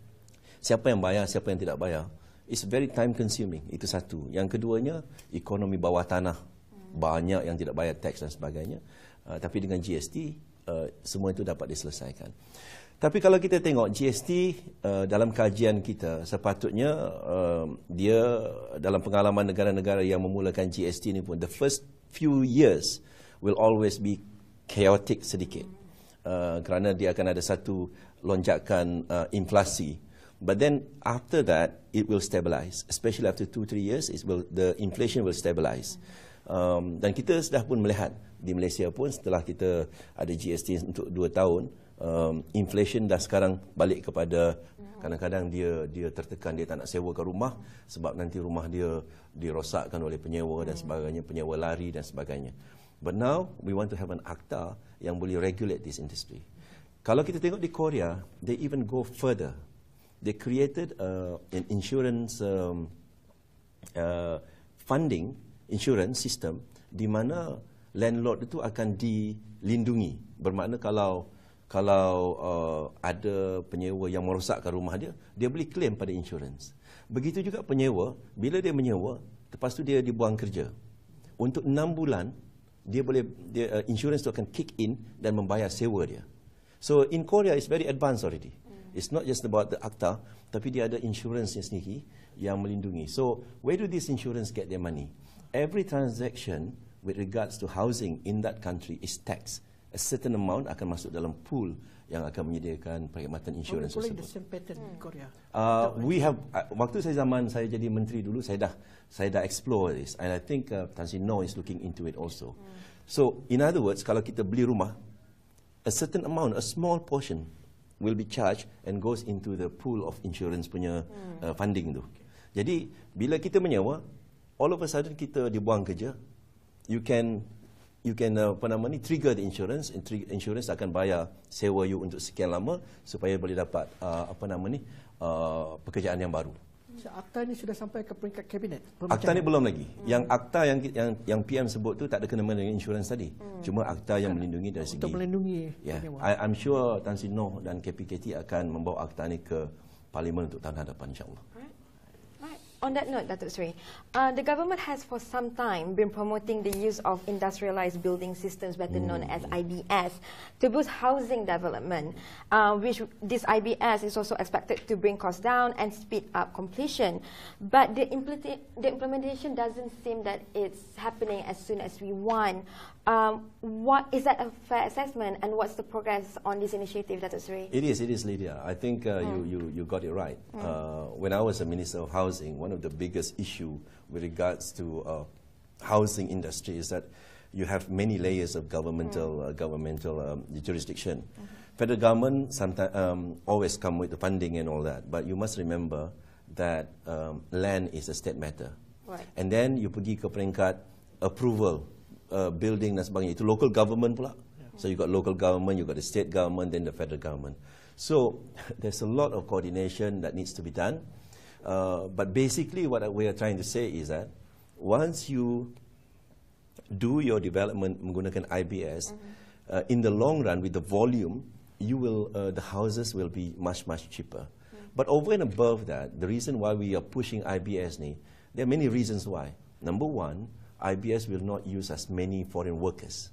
S6: siapa yang bayar siapa yang tidak bayar it's very time consuming itu satu yang keduanya ekonomi bawah tanah banyak yang tidak bayar tax dan sebagainya uh, tapi dengan GST uh, semua itu dapat diselesaikan tapi kalau kita tengok GST uh, eh, dalam kajian kita, sepatutnya uh, dia dalam pengalaman negara-negara yang memulakan GST ini pun, the first few years will always be chaotic sedikit. Uh, kerana dia akan ada satu lonjakan uh, inflasi. But then after that, it will stabilize. Especially after 2-3 years, it will, the inflation will stabilize. Um, dan kita sudah pun melihat di Malaysia pun setelah kita ada GST untuk 2 tahun, um, inflation dah sekarang balik kepada kadang-kadang dia dia tertekan dia tak nak sewa ke rumah sebab nanti rumah dia dirosakkan oleh penyewa dan hmm. sebagainya penyewa lari dan sebagainya but now we want to have an akta yang boleh regulate this industry kalau kita tengok di Korea they even go further they created uh, an insurance um, uh, funding insurance system di mana landlord itu akan dilindungi bermakna kalau kalau uh, ada penyewa yang merosakkan rumah dia, dia boleh claim pada insurans. Begitu juga penyewa, bila dia menyewa, lepas tu dia dibuang kerja. Untuk enam bulan, dia boleh dia uh, insurans tu akan kick in dan membayar sewa dia. So in Korea is very advanced already. Hmm. It's not just about the akta, tapi dia ada insurans yang sendiri yang melindungi. So where do these insurance get their money? Every transaction with regards to housing in that country is taxed a certain amount akan masuk dalam pool yang akan menyediakan perkhidmatan oh, insurans tersebut.
S5: Boleh the pattern hmm. Korea.
S6: Uh, we have uh, waktu saya zaman saya jadi menteri dulu saya dah saya dah explore this and I think uh, Tan Sri Noh is looking into it also. Hmm. So in other words kalau kita beli rumah a certain amount a small portion will be charged and goes into the pool of insurance punya hmm. uh, funding tu. Jadi bila kita menyewa all of a sudden kita dibuang kerja you can you can uh, apa nama ni trigger the insurance insurance akan bayar sewa you untuk sekian lama supaya boleh dapat uh, apa nama ni uh, pekerjaan yang baru
S5: so, akta ni sudah sampai ke peringkat kabinet akta ni belum lagi hmm.
S6: yang akta yang yang yang PM sebut tu tak ada kena mengena dengan insurance tadi hmm. cuma akta yang kan? melindungi dari segi untuk
S5: melindungi yeah.
S6: I, I'm sure Tan Sri Noh dan KPKT akan membawa akta ni ke parlimen untuk tahun hadapan insyaallah hmm.
S8: On that note, Datuk Sri, uh, the government has for some time been promoting the use of industrialized building systems, better mm. known as mm. IBS, to boost housing development, uh, which this IBS is also expected to bring costs down and speed up completion. But the, the implementation doesn't seem that it's happening as soon as we want. Um, what is that a fair assessment, and what's the progress on this initiative, Datuk Sri?
S6: It is, it is, Lydia. I think uh, mm. you, hmm. you, you got it right. Mm. Uh, when I was a minister of housing, one of the biggest issue with regards to uh, housing industry is that you have many layers of governmental mm. governmental um, jurisdiction. -hmm. Federal government sometimes um, always come with the funding and all that, but you must remember that um, land is a state matter. Right. And then you put the peringkat approval uh, building dan sebagainya. Itu local government pula. So you got local government, you got the state government, then the federal government. So there's a lot of coordination that needs to be done. Uh, but basically what we are trying to say is that once you do your development menggunakan IBS, mm -hmm. uh, in the long run with the volume, you will, uh, the houses will be much, much cheaper. Mm -hmm. But over and above that, the reason why we are pushing IBS, ni, there are many reasons why. Number one, IBS will not use as many foreign workers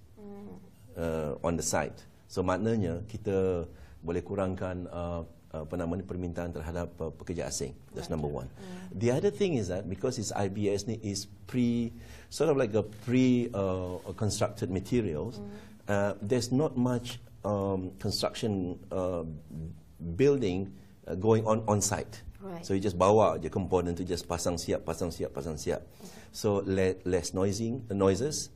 S6: uh, on the site. So maknanya kita boleh kurangkan uh, apa uh, uh, namanya permintaan terhadap uh, pekerja asing. That's number one. Mm. The other thing is that because it's IBS ni is pre sort of like a pre uh, constructed materials, mm. uh, there's not much um, construction uh, building uh, going on on site. Right. So you just bawa je komponen tu just pasang siap, pasang siap, pasang siap. Mm so le less noising, uh, noises,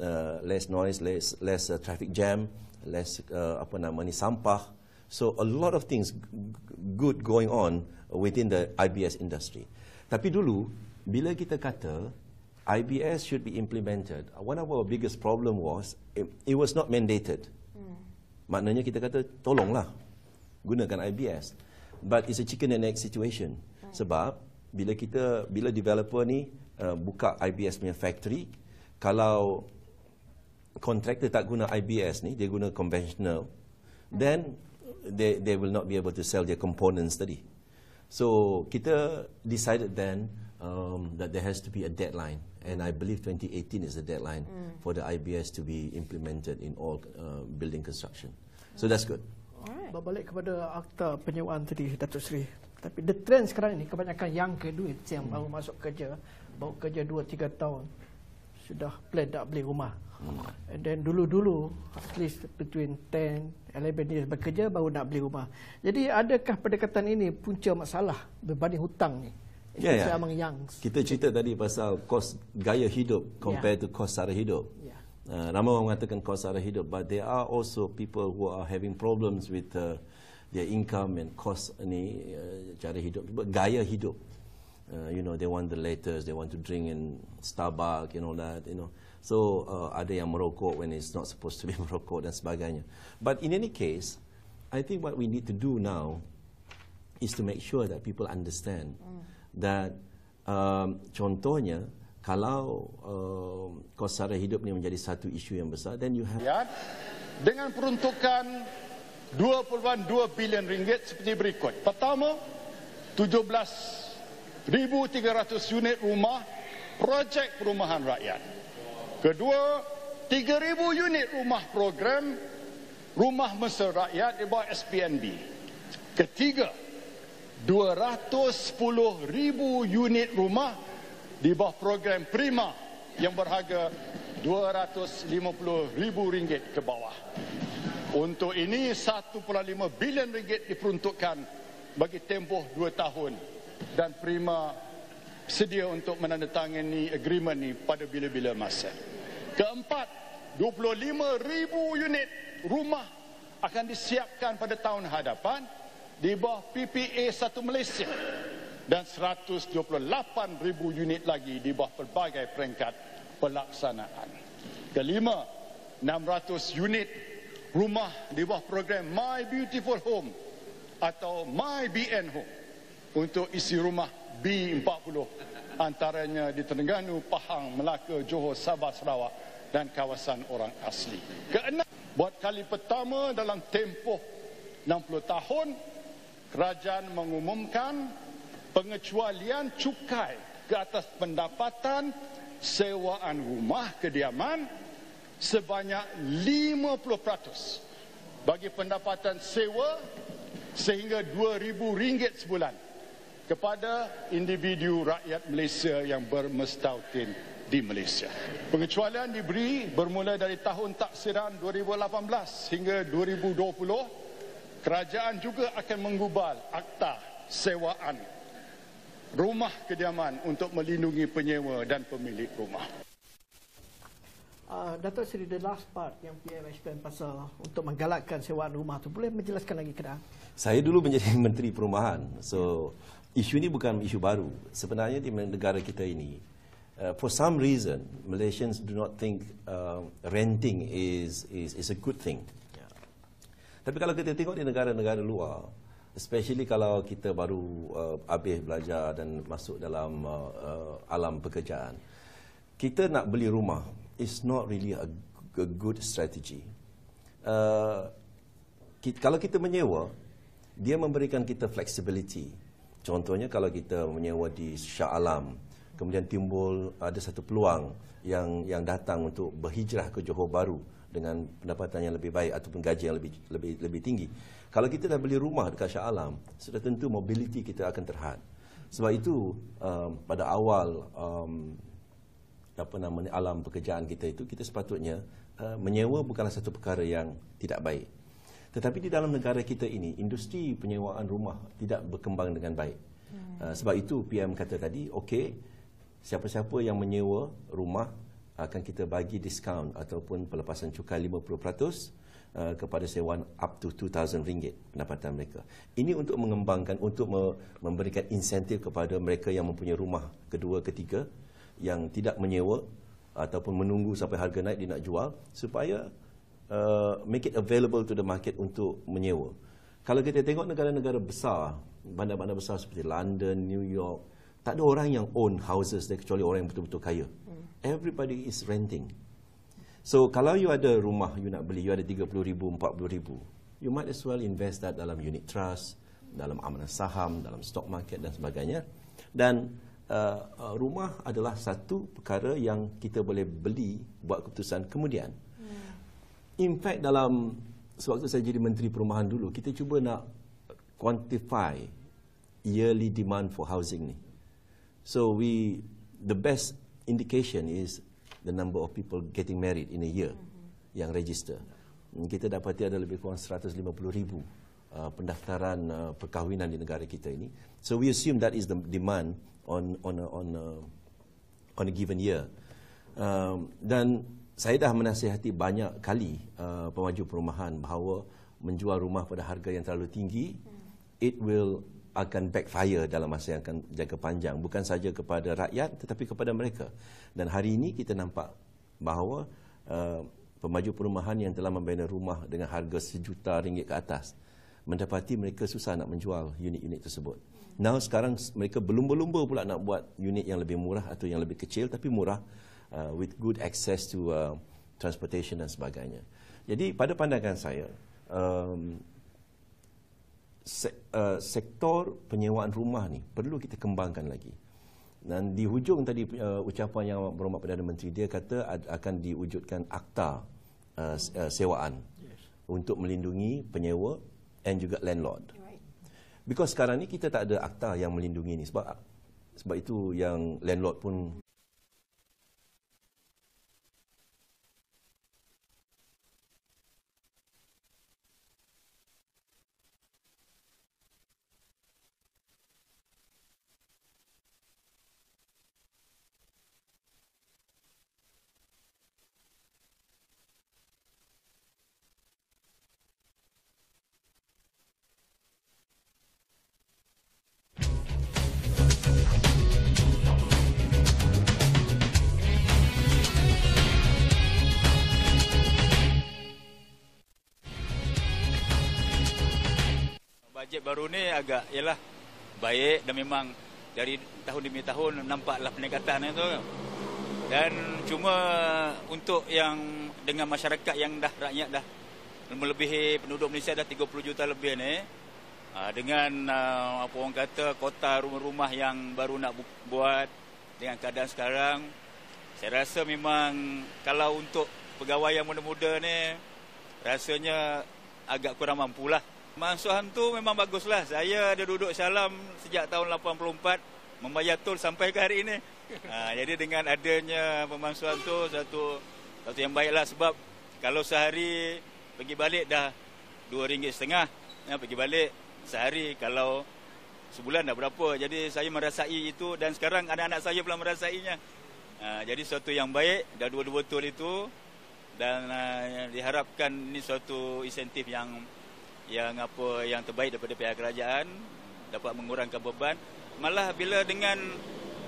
S6: uh, less noise, less less uh, traffic jam, less uh, apa nama ni sampah. So a lot of things good going on within the IBS industry. Tapi dulu bila kita kata IBS should be implemented, one of our biggest problem was it, it was not mandated. Hmm. Maknanya kita kata tolonglah gunakan IBS. But it's a chicken and egg situation. Hmm. Sebab bila kita bila developer ni Uh, buka IBS punya factory kalau kontraktor tak guna IBS ni dia guna conventional then they they will not be able to sell their components tadi so kita decided then um that there has to be a deadline and i believe 2018 is the deadline mm. for the IBS to be implemented in all uh, building construction so that's good
S5: Alright. balik kepada akta penyewaan tadi Datuk Seri tapi the trend sekarang ini kebanyakan yang kedua yang mm. baru masuk kerja baru kerja 2 3 tahun sudah plan tak beli rumah. And then dulu-dulu at least between 10 eleven years bekerja baru nak beli rumah. Jadi adakah pendekatan ini punca masalah berbanding hutang ni? Ya yeah, yeah. yang
S6: Kita cerita tadi pasal kos gaya hidup compared yeah. to kos sara hidup. Yeah. Uh, ramai orang mengatakan kos sara hidup but there are also people who are having problems with uh, their income and cost ni uh, cara hidup, gaya hidup uh, you know they want the latest, they want to drink in Starbucks and all that, you know. So uh, ada yang merokok when it's not supposed to be merokok dan sebagainya. But in any case, I think what we need to do now is to make sure that people understand mm. that um, contohnya kalau um, kosara hidup ni menjadi satu isu yang besar,
S7: then you have ya. dengan peruntukan 2.2 bilion ringgit seperti berikut. Pertama, 17 1,300 unit rumah projek perumahan rakyat. Kedua, 3,000 unit rumah program rumah mesra rakyat di bawah SPNB. Ketiga, 210,000 unit rumah di bawah program prima yang berharga RM250,000 ke bawah. Untuk ini 1.5 bilion ringgit diperuntukkan bagi tempoh 2 tahun dan Prima sedia untuk menandatangani agreement ini pada bila-bila masa. Keempat, 25,000 unit rumah akan disiapkan pada tahun hadapan di bawah PPA Satu Malaysia dan 128,000 unit lagi di bawah pelbagai peringkat pelaksanaan. Kelima, 600 unit rumah di bawah program My Beautiful Home atau My BN Home untuk isi rumah B40 antaranya di Terengganu, Pahang, Melaka, Johor, Sabah, Sarawak dan kawasan orang asli. Keenam, buat kali pertama dalam tempoh 60 tahun kerajaan mengumumkan pengecualian cukai ke atas pendapatan sewaan rumah kediaman sebanyak 50% bagi pendapatan sewa sehingga RM2,000 sebulan kepada individu rakyat Malaysia yang bermestautin di Malaysia. Pengecualian diberi bermula dari tahun taksiran 2018 hingga 2020. Kerajaan juga akan menggubal akta sewaan rumah kediaman untuk melindungi penyewa dan pemilik rumah.
S5: Uh, ah, Dato' Seri, the last part yang PM explain pasal untuk menggalakkan sewaan rumah tu boleh menjelaskan lagi ke
S6: Saya dulu menjadi Menteri Perumahan. So, yeah isu ini bukan isu baru. Sebenarnya di negara kita ini, uh, for some reason, Malaysians do not think uh, renting is is is a good thing. Yeah. Tapi kalau kita tengok di negara-negara luar, especially kalau kita baru uh, habis belajar dan masuk dalam uh, uh, alam pekerjaan, kita nak beli rumah, it's not really a, a good strategy. Uh, kita, kalau kita menyewa, dia memberikan kita flexibility. Contohnya kalau kita menyewa di Shah Alam, kemudian timbul ada satu peluang yang yang datang untuk berhijrah ke Johor Baru dengan pendapatan yang lebih baik ataupun gaji yang lebih lebih lebih tinggi. Kalau kita dah beli rumah dekat Shah Alam, sudah tentu mobiliti kita akan terhad. Sebab itu um, pada awal um, apa namanya alam pekerjaan kita itu kita sepatutnya uh, menyewa bukanlah satu perkara yang tidak baik. Tetapi di dalam negara kita ini, industri penyewaan rumah tidak berkembang dengan baik. Hmm. Uh, sebab itu PM kata tadi, okey, siapa-siapa yang menyewa rumah akan kita bagi diskaun ataupun pelepasan cukai 50% uh, kepada sewaan up to RM2,000 pendapatan mereka. Ini untuk mengembangkan, untuk memberikan insentif kepada mereka yang mempunyai rumah kedua, ketiga yang tidak menyewa ataupun menunggu sampai harga naik dia nak jual supaya Uh, make it available to the market untuk menyewa. Kalau kita tengok negara-negara besar, bandar-bandar besar seperti London, New York, tak ada orang yang own houses dia kecuali orang yang betul-betul kaya. Hmm. Everybody is renting. So kalau you ada rumah you nak beli, you ada 30,000, 40,000, you might as well invest that dalam unit trust, dalam amanah saham, dalam stock market dan sebagainya. Dan Uh, uh rumah adalah satu perkara yang kita boleh beli buat keputusan kemudian. In fact dalam sewaktu saya jadi menteri perumahan dulu kita cuba nak quantify yearly demand for housing ni. So we the best indication is the number of people getting married in a year mm-hmm. yang register. Hmm, kita dapati ada lebih kurang 150 ribu uh, pendaftaran uh, perkahwinan di negara kita ini. So we assume that is the demand on on a, on a, on a given year. Um, dan saya dah menasihati banyak kali uh, pemaju perumahan bahawa menjual rumah pada harga yang terlalu tinggi hmm. it will akan backfire dalam masa yang akan jangka panjang bukan saja kepada rakyat tetapi kepada mereka dan hari ini kita nampak bahawa uh, pemaju perumahan yang telah membina rumah dengan harga sejuta ringgit ke atas mendapati mereka susah nak menjual unit-unit tersebut hmm. now sekarang mereka belum-belum pula nak buat unit yang lebih murah atau yang lebih kecil tapi murah uh, with good access to uh, transportation dan sebagainya. Jadi pada pandangan saya, um, se- uh, sektor penyewaan rumah ni perlu kita kembangkan lagi. Dan di hujung tadi uh, ucapan yang berhormat Perdana Menteri dia kata akan diwujudkan akta uh, se- uh, sewaan yes. untuk melindungi penyewa dan juga landlord. Because sekarang ni kita tak ada akta yang melindungi ni sebab sebab itu yang landlord
S9: pun
S1: baik dan memang dari tahun demi tahun nampaklah peningkatan itu. Dan cuma untuk yang dengan masyarakat yang dah rakyat dah melebihi penduduk Malaysia dah 30 juta lebih ni ah, dengan ah, apa orang kata kota rumah-rumah yang baru nak buat dengan keadaan sekarang saya rasa memang kalau untuk pegawai yang muda-muda ni rasanya agak kurang mampulah. Mansuhan tu memang baguslah. Saya ada duduk salam sejak tahun 84 membayar tol sampai ke hari ini. Ha, jadi dengan adanya pemansuhan tu satu satu yang baiklah sebab kalau sehari pergi balik dah RM2.50 ya, pergi balik sehari kalau sebulan dah berapa. Jadi saya merasai itu dan sekarang anak-anak saya pula merasainya. Ha, jadi satu yang baik dah dua-dua tol itu dan uh, diharapkan ini satu insentif yang yang apa yang terbaik daripada pihak kerajaan dapat mengurangkan beban malah bila dengan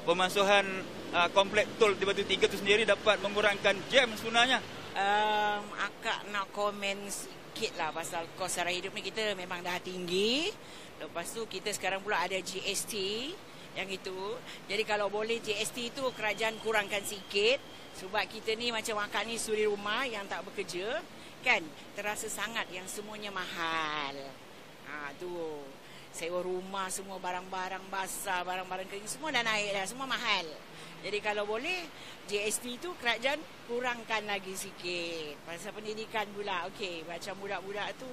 S1: pemasuhan uh, komplek tol di Batu Tiga itu sendiri dapat mengurangkan jam sebenarnya
S2: um, akak nak komen sikit lah pasal kos sara hidup ni kita memang dah tinggi lepas tu kita sekarang pula ada GST yang itu jadi kalau boleh GST itu kerajaan kurangkan sikit sebab kita ni macam akak ni suri rumah yang tak bekerja kan terasa sangat yang semuanya mahal. Ha tu. Sewa rumah semua barang-barang basah, barang-barang kering semua dah naik dah, semua mahal. Jadi kalau boleh GST tu kerajaan kurangkan lagi sikit. Pasal pendidikan pula. Okey, macam budak-budak tu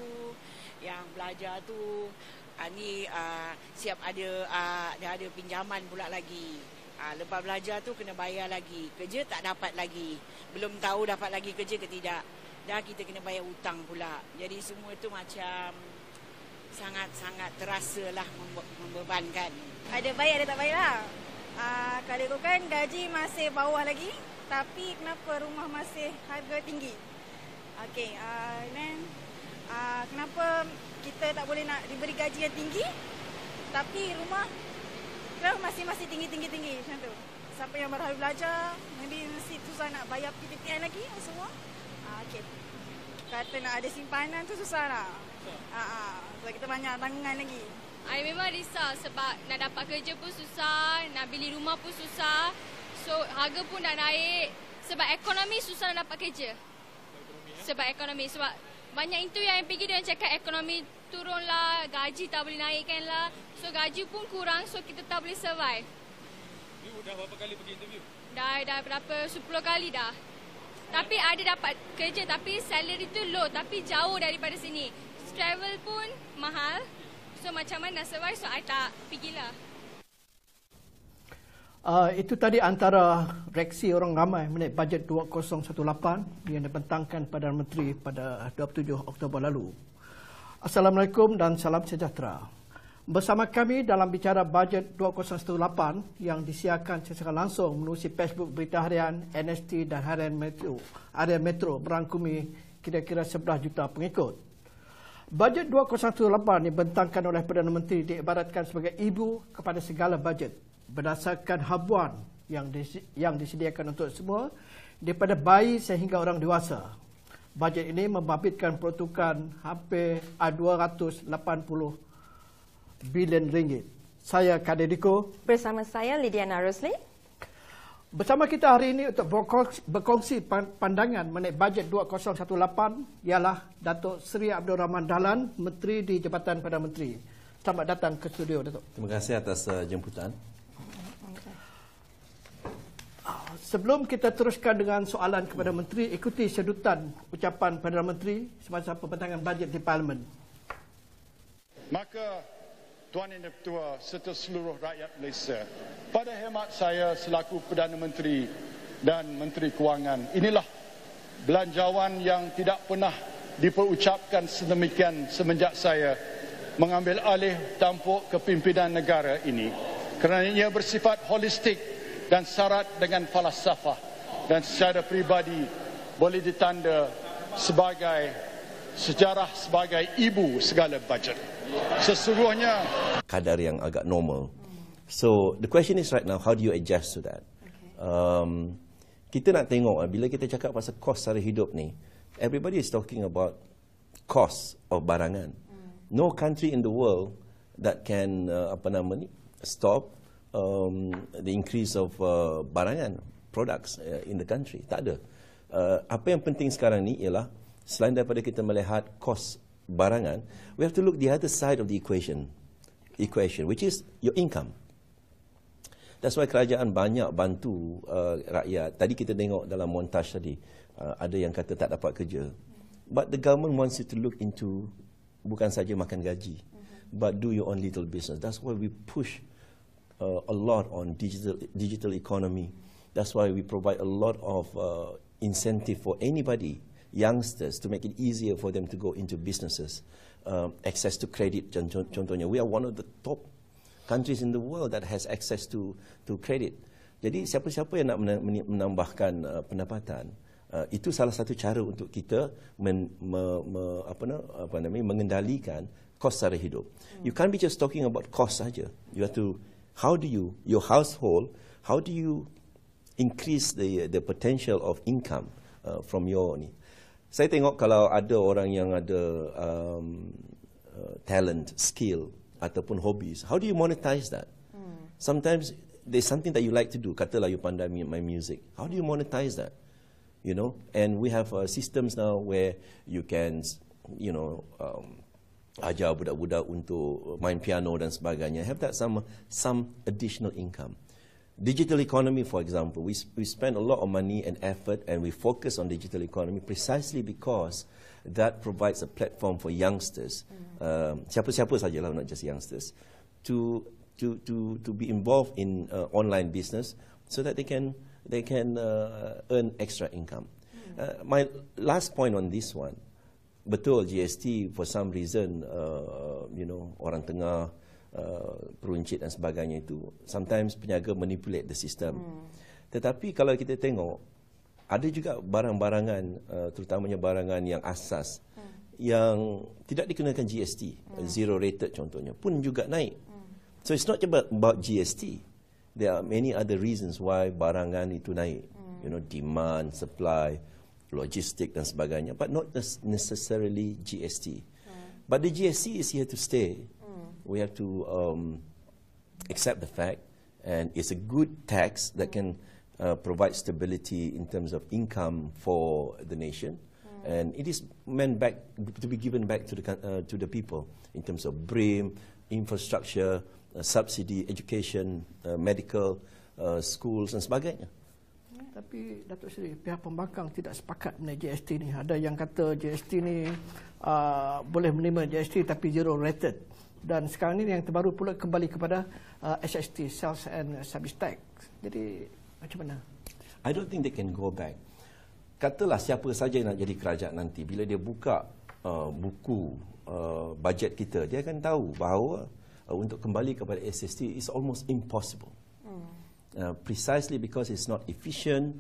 S2: yang belajar tu uh, ni uh, siap ada uh, dah ada pinjaman pula lagi. Uh, lepas belajar tu kena bayar lagi. Kerja tak dapat lagi. Belum tahu dapat lagi kerja ke tidak dah kita kena bayar hutang pula. Jadi semua itu macam sangat-sangat terasa lah membebankan. Ada bayar ada tak bayar lah.
S3: Uh, kalau ikutkan gaji masih bawah lagi tapi kenapa rumah masih harga tinggi? Okay, uh, ah, then, uh, kenapa kita tak boleh nak diberi gaji yang tinggi tapi rumah kenapa masih masih tinggi tinggi tinggi macam tu? Siapa yang baru belajar, mungkin mesti susah nak bayar PTPN lagi semua kata nak ada simpanan tu susah lah. Ah, ah. Sebab kita banyak tanggungan lagi.
S4: Saya memang risau sebab nak dapat kerja pun susah, nak beli rumah pun susah. So harga pun dah naik sebab ekonomi susah nak dapat kerja. Eh? Sebab ekonomi. Sebab banyak itu yang pergi dia cakap ekonomi turun lah, gaji tak boleh naikkan lah. So gaji pun kurang so kita tak boleh survive.
S1: dah berapa kali pergi
S4: interview? Dah, dah berapa? 10 kali dah. Tapi ada dapat kerja tapi salary tu low tapi jauh daripada sini. Travel pun mahal. So macam mana nak survive so I tak pergilah.
S5: Uh, itu tadi antara reaksi orang ramai mengenai bajet 2018 yang dibentangkan Perdana Menteri pada 27 Oktober lalu. Assalamualaikum dan salam sejahtera. Bersama kami dalam bicara bajet 2018 yang disiarkan secara langsung melalui Facebook Berita Harian NST dan Harian Metro. Harian Metro merangkumi kira-kira 11 juta pengikut. Bajet 2018 dibentangkan oleh Perdana Menteri diibaratkan sebagai ibu kepada segala bajet berdasarkan habuan yang yang disediakan untuk semua daripada bayi sehingga orang dewasa. Bajet ini membabitkan peruntukan hampir bilion ringgit. Saya Kadediko. Bersama saya Lydia Rosli. Bersama kita hari ini untuk berkongsi pandangan mengenai bajet 2018 ialah Datuk Seri Abdul Rahman Dahlan, Menteri di Jabatan Perdana Menteri. Selamat datang ke studio, Datuk.
S6: Terima kasih atas uh, jemputan.
S5: Sebelum kita teruskan dengan soalan kepada Menteri, ikuti sedutan ucapan Perdana Menteri semasa pembentangan bajet di Parlimen.
S7: Maka Tuan Yang Ketua serta seluruh rakyat Malaysia. Pada hemat saya selaku Perdana Menteri dan Menteri Kewangan, inilah belanjawan yang tidak pernah diperucapkan sedemikian semenjak saya mengambil alih tampuk kepimpinan negara ini kerana ia bersifat holistik dan syarat dengan falsafah dan secara pribadi boleh ditanda sebagai sejarah sebagai ibu segala bajet sesungguhnya
S6: kadar yang agak normal. So the question is right now, how do you adjust to that? Um, kita nak tengok eh, bila kita cakap pasal kos sehari hidup ni, everybody is talking about cost of barangan. Hmm. No country in the world that can uh, apa nama ni stop um, the increase of uh, barangan products uh, in the country. Tak ada. Uh, apa yang penting sekarang ni ialah selain daripada kita melihat kos barangan, we have to look the other side of the equation, equation which is your income. That's why kerajaan banyak bantu uh, rakyat. Tadi kita tengok dalam montaj tadi, uh, ada yang kata tak dapat kerja. But the government wants you to look into bukan saja makan gaji, mm-hmm. but do your own little business. That's why we push uh, a lot on digital digital economy. That's why we provide a lot of uh, incentive for anybody youngsters to make it easier for them to go into businesses, um, access to credit, John, We are one of the top countries in the world that has access to to credit. Jadi siapa-siapa yang nak menambahkan uh, pendapatan, uh, itu salah satu cara untuk kita men, me, me, apa, na, apa namanya mengendalikan kos sara hidup. Hmm. You can't be just talking about cost saja. You have to how do you your household, how do you increase the the potential of income uh, from your ni saya tengok kalau ada orang yang ada um, uh, talent, skill ataupun hobi. how do you monetize that? Hmm. Sometimes there's something that you like to do. Katalah you pandai my music. How do you monetize that? You know, and we have uh, systems now where you can, you know, um, ajar budak-budak untuk main piano dan sebagainya. Have that some some additional income. Digital economy, for example, we, we spend a lot of money and effort and we focus on digital economy precisely because that provides a platform for youngsters, mm-hmm. um, siapa-siapa mm. um, sajalah, not just youngsters, to, to, to, to be involved in uh, online business so that they can, they can uh, earn extra income. Mm. Uh, my last point on this one, betul GST for some reason, uh, you know, orang tengah, Uh, peruncit dan sebagainya itu sometimes penjaga manipulate the system hmm. tetapi kalau kita tengok ada juga barang-barangan uh, terutamanya barangan yang asas hmm. yang tidak dikenakan GST hmm. zero rated contohnya pun juga naik hmm. so it's not about about GST there are many other reasons why barangan itu naik hmm. you know demand supply logistik dan sebagainya but not necessarily GST hmm. but the GST is here to stay we have to um, accept the fact, and it's a good tax that can uh, provide stability in terms of income for the nation. Mm. And it is meant back to be given back to the uh, to the people in terms of BRIM, infrastructure, uh, subsidy, education, uh, medical, uh, schools dan sebagainya.
S5: Tapi Datuk Seri, pihak pembangkang tidak sepakat mengenai GST ni. Ada yang kata GST ni uh, boleh menerima GST tapi zero rated. dan sekarang ini yang terbaru pula kembali kepada uh, SST sales and service tax. Jadi macam mana?
S6: I don't think they can go back. Katalah siapa saja yang nak jadi kerajaan nanti bila dia buka uh, buku uh, bajet kita dia akan tahu bahawa uh, untuk kembali kepada SST is almost impossible. Hmm. Uh, precisely because it's not efficient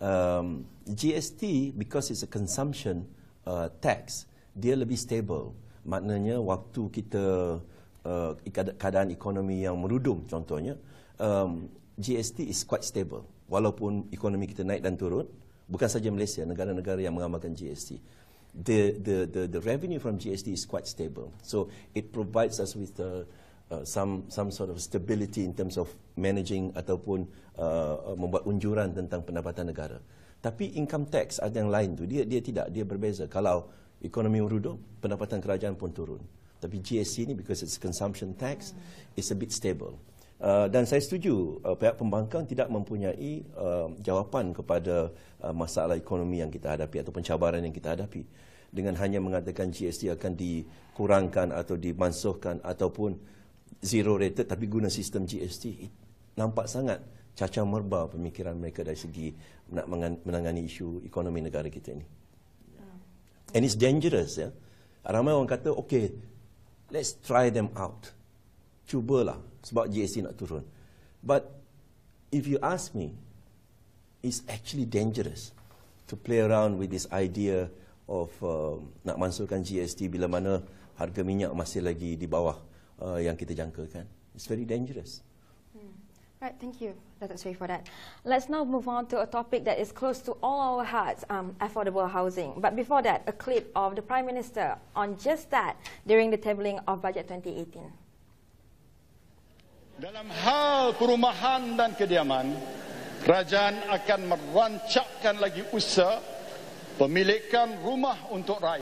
S6: um GST because it's a consumption uh, tax dia lebih stable maknanya waktu kita uh, keadaan ekonomi yang merudum contohnya um, GST is quite stable walaupun ekonomi kita naik dan turun bukan saja Malaysia negara-negara yang mengamalkan GST the the the the revenue from GST is quite stable so it provides us with the, uh, uh, some some sort of stability in terms of managing ataupun uh, uh, membuat unjuran tentang pendapatan negara tapi income tax ada yang lain tu dia dia tidak dia berbeza kalau ekonomi meruduk, pendapatan kerajaan pun turun. Tapi GST ini, because it's consumption tax, is a bit stable. Uh, dan saya setuju uh, pihak pembangkang tidak mempunyai uh, jawapan kepada uh, masalah ekonomi yang kita hadapi atau pencabaran yang kita hadapi dengan hanya mengatakan GST akan dikurangkan atau dimansuhkan ataupun zero rated tapi guna sistem GST nampak sangat cacang merba pemikiran mereka dari segi nak menangani isu ekonomi negara kita ini. And it's dangerous. yeah. Ramai orang kata, okay, let's try them out. cuba lah sebab GST nak turun. But if you ask me, it's actually dangerous to play around with this idea of uh, nak mansurkan GST bila mana harga minyak masih lagi di bawah uh, yang kita jangkakan. It's very dangerous.
S8: Right, thank you, Datuk Sri, for that. Let's now move on to a topic that is close to all our hearts, um, affordable housing. But before that, a clip of the Prime Minister on just that during the tabling of Budget 2018.
S7: Dalam hal perumahan dan kediaman, kerajaan akan merancakkan lagi usaha pemilikan rumah untuk rakyat.